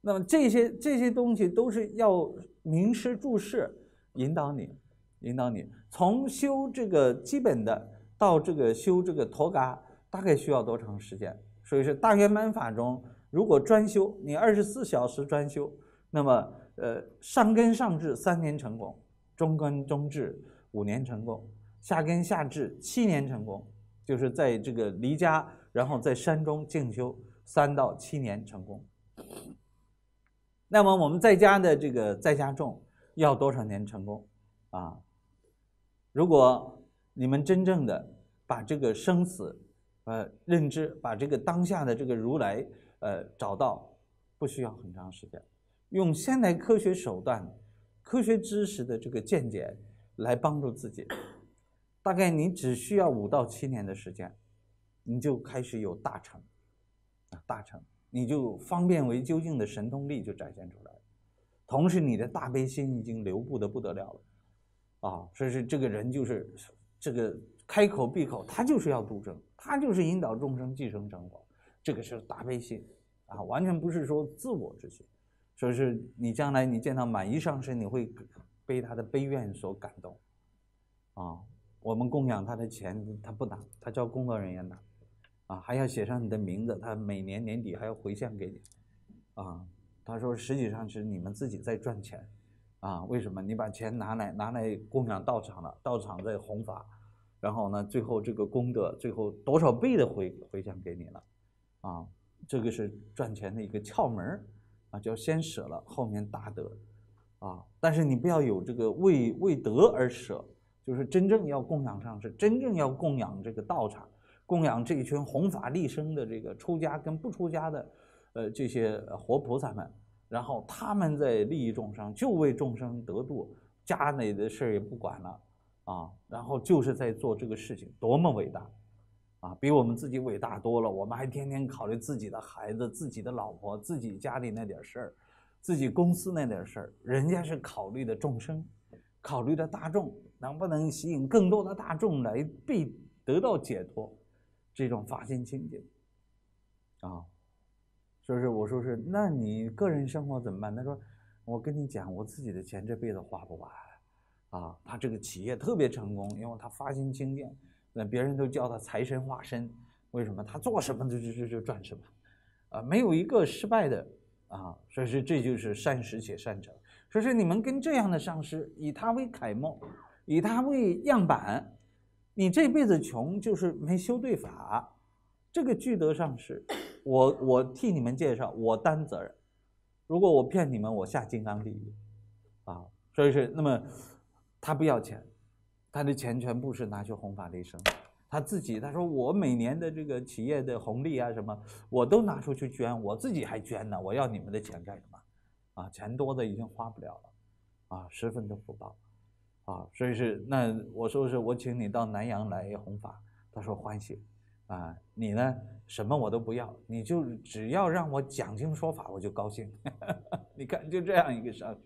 那么这些这些东西都是要名师注释引导你，引导你从修这个基本的到这个修这个托嘎，大概需要多长时间？所以是大圆满法中，如果专修，你二十四小时专修，那么呃上根上智三年成功，中根中智。五年成功，下根下至七年成功，就是在这个离家，然后在山中静修三到七年成功。那么我们在家的这个在家种要多少年成功啊？如果你们真正的把这个生死，呃，认知，把这个当下的这个如来，呃，找到，不需要很长时间，用现代科学手段、科学知识的这个见解。来帮助自己，大概你只需要五到七年的时间，你就开始有大成，大成，你就方便为究竟的神通力就展现出来，同时你的大悲心已经流布的不得了了，啊，所以说这个人就是这个开口闭口他就是要度生，他就是引导众生继承成果，这个是大悲心，啊，完全不是说自我之心，所以说你将来你见到满衣上身，你会。被他的悲怨所感动，啊，我们供养他的钱，他不拿，他叫工作人员拿，啊，还要写上你的名字，他每年年底还要回向给你，啊，他说实际上是你们自己在赚钱，啊，为什么？你把钱拿来拿来供养道场了，道场在弘法，然后呢，最后这个功德最后多少倍的回回向给你了，啊，这个是赚钱的一个窍门啊，叫先舍了，后面大得。啊！但是你不要有这个为为德而舍，就是真正要供养上是真正要供养这个道场，供养这一群弘法立身的这个出家跟不出家的，呃，这些活菩萨们，然后他们在利益众生，就为众生得度，家里的事也不管了啊，然后就是在做这个事情，多么伟大啊！比我们自己伟大多了，我们还天天考虑自己的孩子、自己的老婆、自己家里那点事儿。自己公司那点事儿，人家是考虑的众生，考虑的大众，能不能吸引更多的大众来被得到解脱，这种发心清净，啊，说是我说是，那你个人生活怎么办？他说，我跟你讲，我自己的钱这辈子花不完，啊，他这个企业特别成功，因为他发心清净，那别人都叫他财神化身，为什么？他做什么就就就就赚什么，啊，没有一个失败的。啊，所以说这就是善始且善成。所以说你们跟这样的上师以他为楷模，以他为样板，你这辈子穷就是没修对法。这个具德上师，我我替你们介绍，我担责任。如果我骗你们，我下金刚地狱。啊，所以说那么他不要钱，他的钱全部是拿去弘法利生。他自己他说我每年的这个企业的红利啊什么我都拿出去捐，我自己还捐呢，我要你们的钱干什么？啊，钱多的已经花不了了，啊，十分的福报，啊，所以是那我说是我请你到南阳来弘法，他说欢喜，啊，你呢什么我都不要，你就只要让我讲经说法我就高兴。你看就这样一个上师，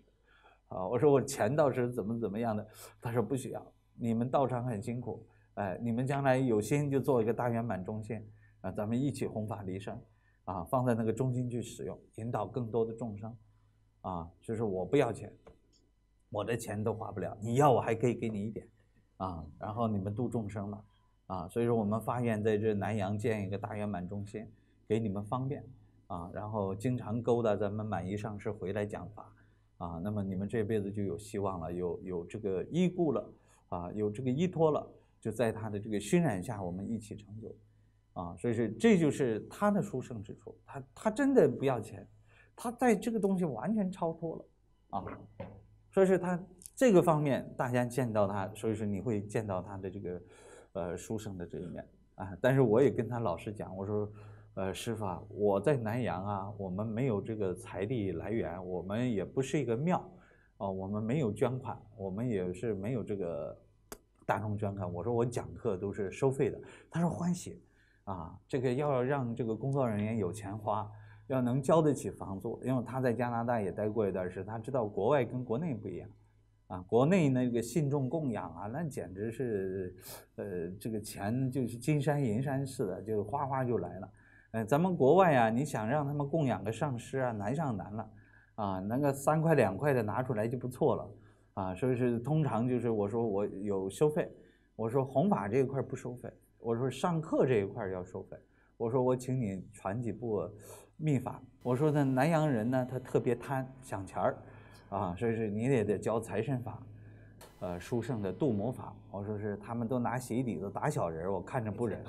啊，我说我钱倒是怎么怎么样的，他说不需要，你们道场很辛苦。哎，你们将来有心就做一个大圆满中心，啊，咱们一起弘法离生，啊，放在那个中心去使用，引导更多的众生，啊，就是我不要钱，我的钱都花不了，你要我还可以给你一点，啊，然后你们度众生了，啊，所以说我们发愿在这南阳建一个大圆满中心，给你们方便，啊，然后经常勾搭咱们满衣上师回来讲法，啊，那么你们这辈子就有希望了，有有这个依故了，啊，有这个依托了。就在他的这个熏染下，我们一起成就，啊，所以说这就是他的书圣之处。他他真的不要钱，他在这个东西完全超脱了，啊，所以说他这个方面大家见到他，所以说你会见到他的这个，呃，书圣的这一面啊。但是我也跟他老师讲，我说，呃，师傅啊，我在南阳啊，我们没有这个财力来源，我们也不是一个庙，啊，我们没有捐款，我们也是没有这个。大众捐款，我说我讲课都是收费的。他说欢喜，啊，这个要让这个工作人员有钱花，要能交得起房租。因为他在加拿大也待过一段时间，他知道国外跟国内不一样，啊，国内那个信众供养啊，那简直是，呃，这个钱就是金山银山似的，就哗哗就来了。呃，咱们国外呀，你想让他们供养个上师啊，难上难了，啊，能个三块两块的拿出来就不错了。啊，所以是通常就是我说我有收费，我说弘法这一块不收费，我说上课这一块要收费，我说我请你传几部秘法，我说呢南阳人呢他特别贪想钱儿，啊，所以是你也得教财神法，呃，书圣的度魔法，我说是他们都拿鞋底子打小人，我看着不忍，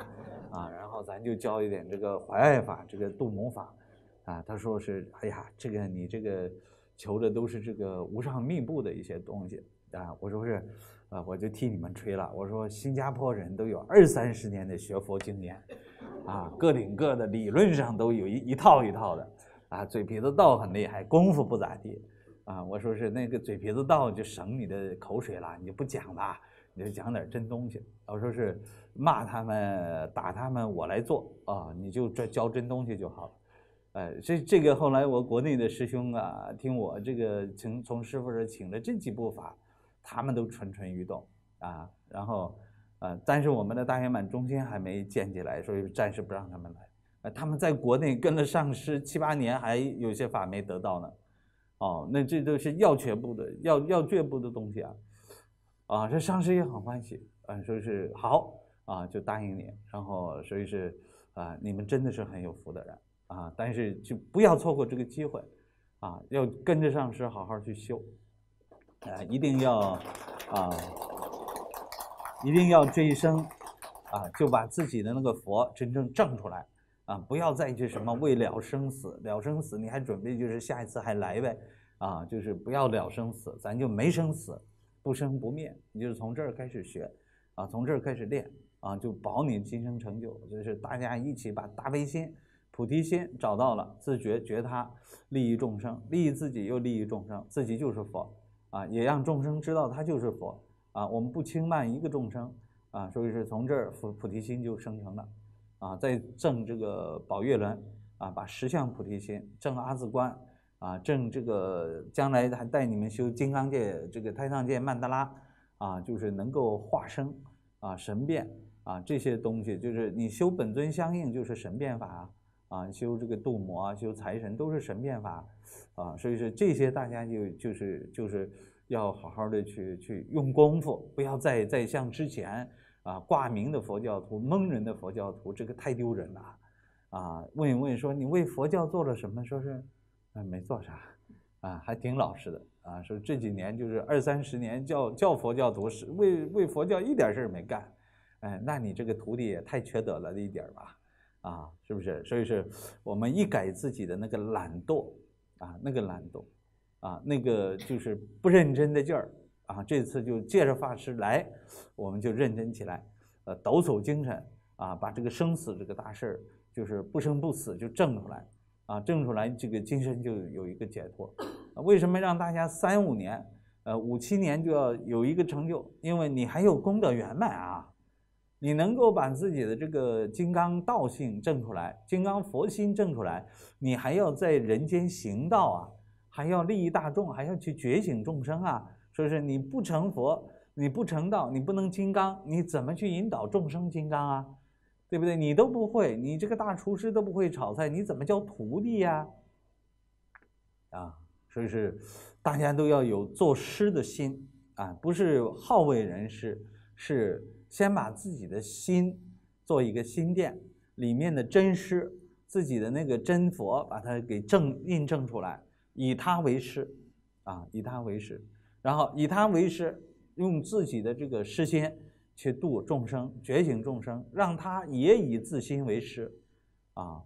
啊，然后咱就教一点这个怀爱法，这个度魔法，啊，他说是哎呀，这个你这个。求的都是这个无上密布的一些东西啊！我说是，啊，我就替你们吹了。我说新加坡人都有二三十年的学佛经验，啊，各领各的，理论上都有一一套一套的，啊，嘴皮子道很厉害，功夫不咋地，啊，我说是那个嘴皮子道就省你的口水了，你就不讲了。你就讲点真东西。我说是骂他们、打他们，我来做啊，你就教教真东西就好了。呃，这这个后来我国内的师兄啊，听我这个请从师傅这请了这几部法，他们都蠢蠢欲动啊。然后，呃，但是我们的大圆满中心还没建起来，所以暂时不让他们来。呃，他们在国内跟了上师七八年，还有些法没得到呢。哦，那这都是要全部的，要要全部的东西啊。啊，这上师也很欢喜，啊，说是好啊，就答应你。然后，所以是啊，你们真的是很有福的人。啊，但是就不要错过这个机会，啊，要跟着上师好好去修，啊，一定要，啊，一定要这一生，啊，就把自己的那个佛真正证出来，啊，不要再去什么为了生死，了生死，你还准备就是下一次还来呗，啊，就是不要了生死，咱就没生死，不生不灭，你就从这儿开始学，啊，从这儿开始练，啊，就保你今生成就，就是大家一起把大悲心。菩提心找到了，自觉觉他，利益众生，利益自己又利益众生，自己就是佛啊，也让众生知道他就是佛啊。我们不轻慢一个众生啊，所以是从这儿普菩提心就生成了啊。再正这个宝月轮啊，把十相菩提心正阿字观啊，正这个将来还带你们修金刚界这个太上界曼德拉啊，就是能够化生啊、神变啊这些东西，就是你修本尊相应就是神变法啊。啊，修这个度魔啊，修财神都是神变法，啊，所以说这些大家就就是就是要好好的去去用功夫，不要再再像之前啊挂名的佛教徒、蒙人的佛教徒，这个太丢人了，啊，问一问说你为佛教做了什么？说是哎没做啥，啊，还挺老实的啊，说这几年就是二三十年教教佛教徒是为为佛教一点事儿没干，哎，那你这个徒弟也太缺德了一点吧。啊，是不是？所以是我们一改自己的那个懒惰，啊，那个懒惰，啊，那个就是不认真的劲儿，啊，这次就借着法师来，我们就认真起来，呃，抖擞精神，啊，把这个生死这个大事儿，就是不生不死就证出来，啊，证出来这个今生就有一个解脱。为什么让大家三五年，呃，五七年就要有一个成就？因为你还有功德圆满啊。你能够把自己的这个金刚道性证出来，金刚佛心证出来，你还要在人间行道啊，还要利益大众，还要去觉醒众生啊。说是你不成佛，你不成道，你不能金刚，你怎么去引导众生金刚啊？对不对？你都不会，你这个大厨师都不会炒菜，你怎么教徒弟呀？啊，所说是大家都要有做师的心啊，不是好为人师，是。先把自己的心做一个心殿，里面的真师，自己的那个真佛，把它给证印证出来，以他为师，啊，以他为师，然后以他为师，用自己的这个师心去度众生、觉醒众生，让他也以自心为师，啊，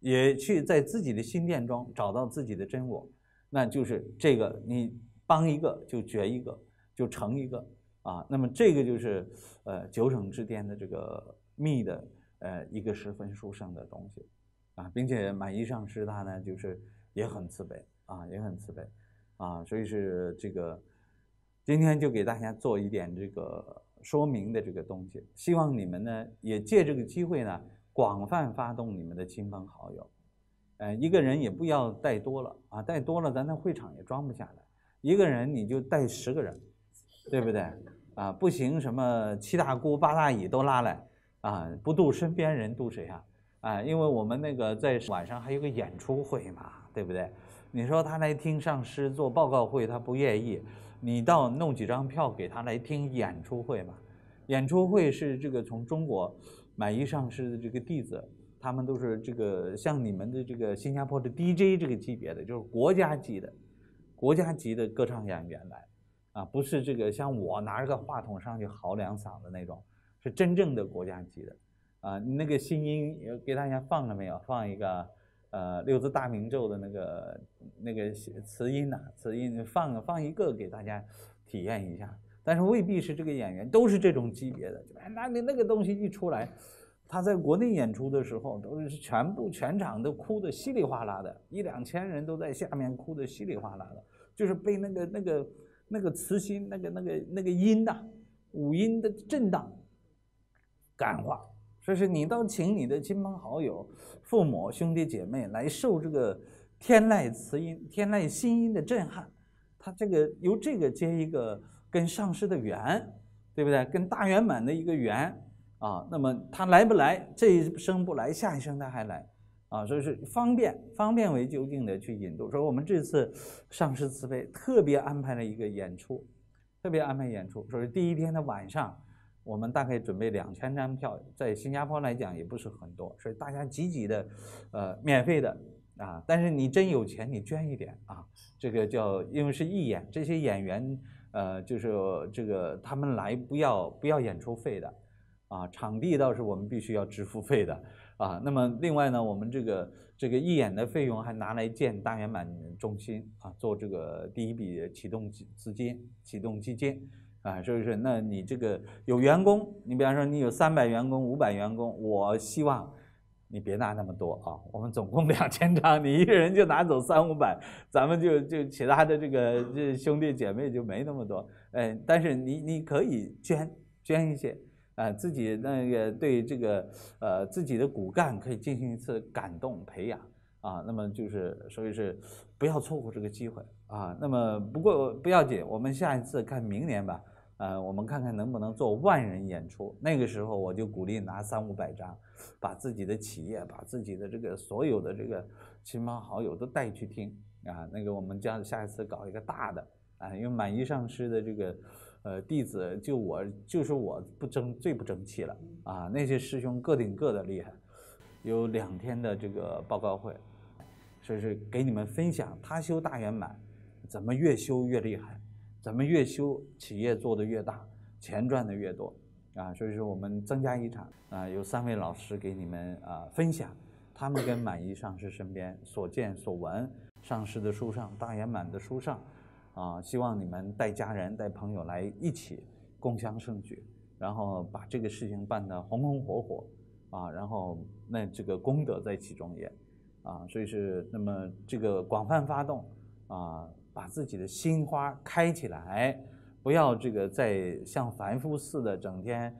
也去在自己的心殿中找到自己的真我，那就是这个，你帮一个就觉一个，就成一个。啊，那么这个就是，呃，九省之巅的这个密的，呃，一个十分殊胜的东西，啊，并且满衣上师他呢，就是也很慈悲，啊，也很慈悲，啊，所以是这个，今天就给大家做一点这个说明的这个东西，希望你们呢也借这个机会呢，广泛发动你们的亲朋好友，呃，一个人也不要带多了，啊，带多了咱的会场也装不下来，一个人你就带十个人，对不对？啊，不行，什么七大姑八大姨都拉来，啊，不渡身边人渡谁啊？啊，因为我们那个在晚上还有个演出会嘛，对不对？你说他来听上师做报告会，他不愿意，你倒弄几张票给他来听演出会嘛？演出会是这个从中国买一上师的这个弟子，他们都是这个像你们的这个新加坡的 DJ 这个级别的，就是国家级的，国家级的歌唱演员来。啊，不是这个，像我拿着个话筒上去嚎两嗓子那种，是真正的国家级的，啊，你那个新音给大家放了没有？放一个，呃，六字大明咒的那个那个词音呐，词音放放一个给大家体验一下。但是未必是这个演员，都是这种级别的。哎，那那个东西一出来，他在国内演出的时候，都是全部全场都哭的稀里哗啦的，一两千人都在下面哭的稀里哗啦的，就是被那个那个。那个慈心，那个那个那个音呐，五音的震荡感化，所以说你到请你的亲朋好友、父母、兄弟姐妹来受这个天籁慈音、天籁心音的震撼，他这个由这个接一个跟上师的缘，对不对？跟大圆满的一个缘啊，那么他来不来？这一生不来，下一生他还来。啊，所以是方便方便为究竟的去引渡。说我们这次上师慈悲特别安排了一个演出，特别安排演出。说是第一天的晚上，我们大概准备两千张票，在新加坡来讲也不是很多，所以大家积极的，呃，免费的啊。但是你真有钱，你捐一点啊。这个叫因为是义演，这些演员呃，就是这个他们来不要不要演出费的，啊，场地倒是我们必须要支付费的。啊，那么另外呢，我们这个这个义演的费用还拿来建大圆满中心啊，做这个第一笔启动资金启动基金啊，是不是？那你这个有员工，你比方说你有三百员工、五百员工，我希望你别拿那么多啊。我们总共两千张，你一个人就拿走三五百，咱们就就其他的这个这兄弟姐妹就没那么多。哎，但是你你可以捐捐一些。啊，自己那个对这个，呃，自己的骨干可以进行一次感动培养啊。那么就是，所以是不要错过这个机会啊。那么不过不要紧，我们下一次看明年吧。呃，我们看看能不能做万人演出，那个时候我就鼓励拿三五百张，把自己的企业、把自己的这个所有的这个亲朋好友都带去听啊。那个我们将下一次搞一个大的啊，因为满意上师的这个。呃，弟子就我，就是我不争，最不争气了啊！那些师兄各顶各的厉害，有两天的这个报告会，说是给你们分享他修大圆满，怎么越修越厉害，怎么越修企业做的越大，钱赚的越多啊！所以说我们增加一场啊，有三位老师给你们啊分享，他们跟满意上师身边所见所闻，上师的书上，大圆满的书上。啊，希望你们带家人、带朋友来一起共享盛举，然后把这个事情办得红红火火，啊，然后那这个功德在其中也，啊，所以是那么这个广泛发动，啊，把自己的心花开起来，不要这个再像凡夫似的整天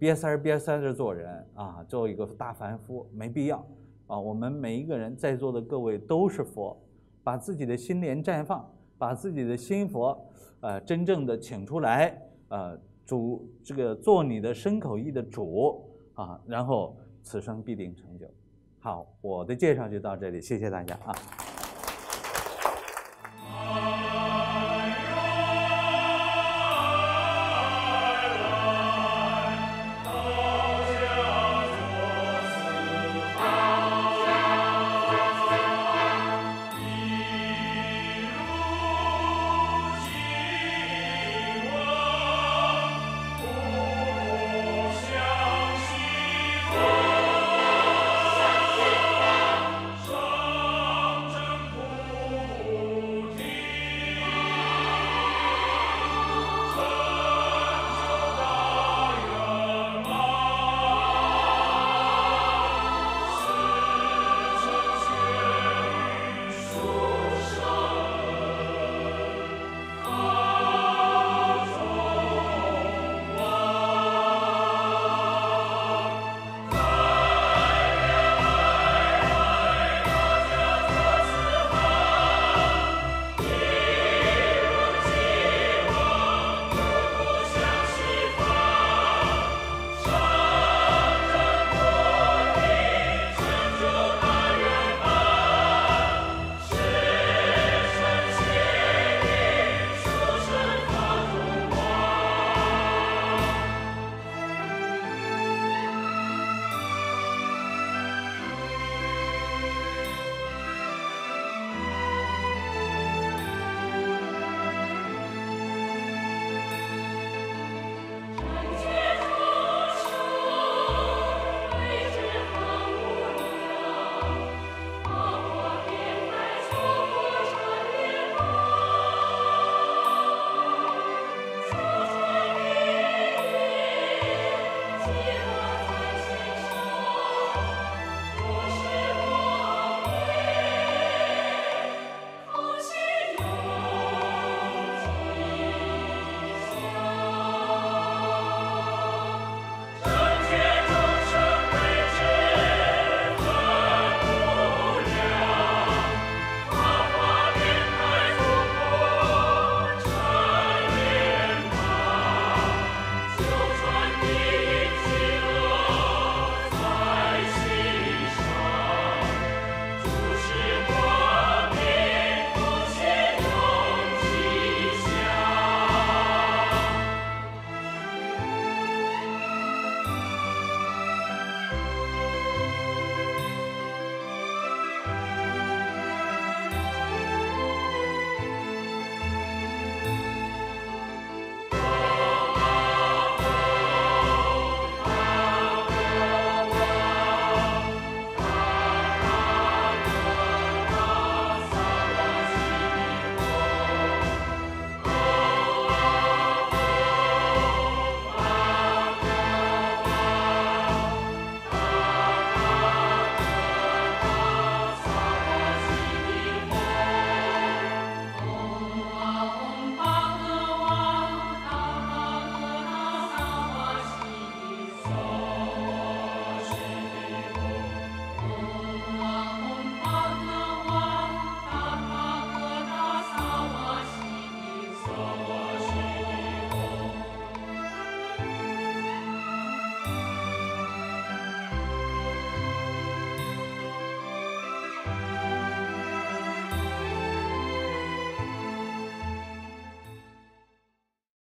憋儿憋三的做人，啊，做一个大凡夫没必要，啊，我们每一个人在座的各位都是佛，把自己的心莲绽放。把自己的心佛，呃，真正的请出来，呃，主这个做你的身口意的主啊，然后此生必定成就。好，我的介绍就到这里，谢谢大家啊。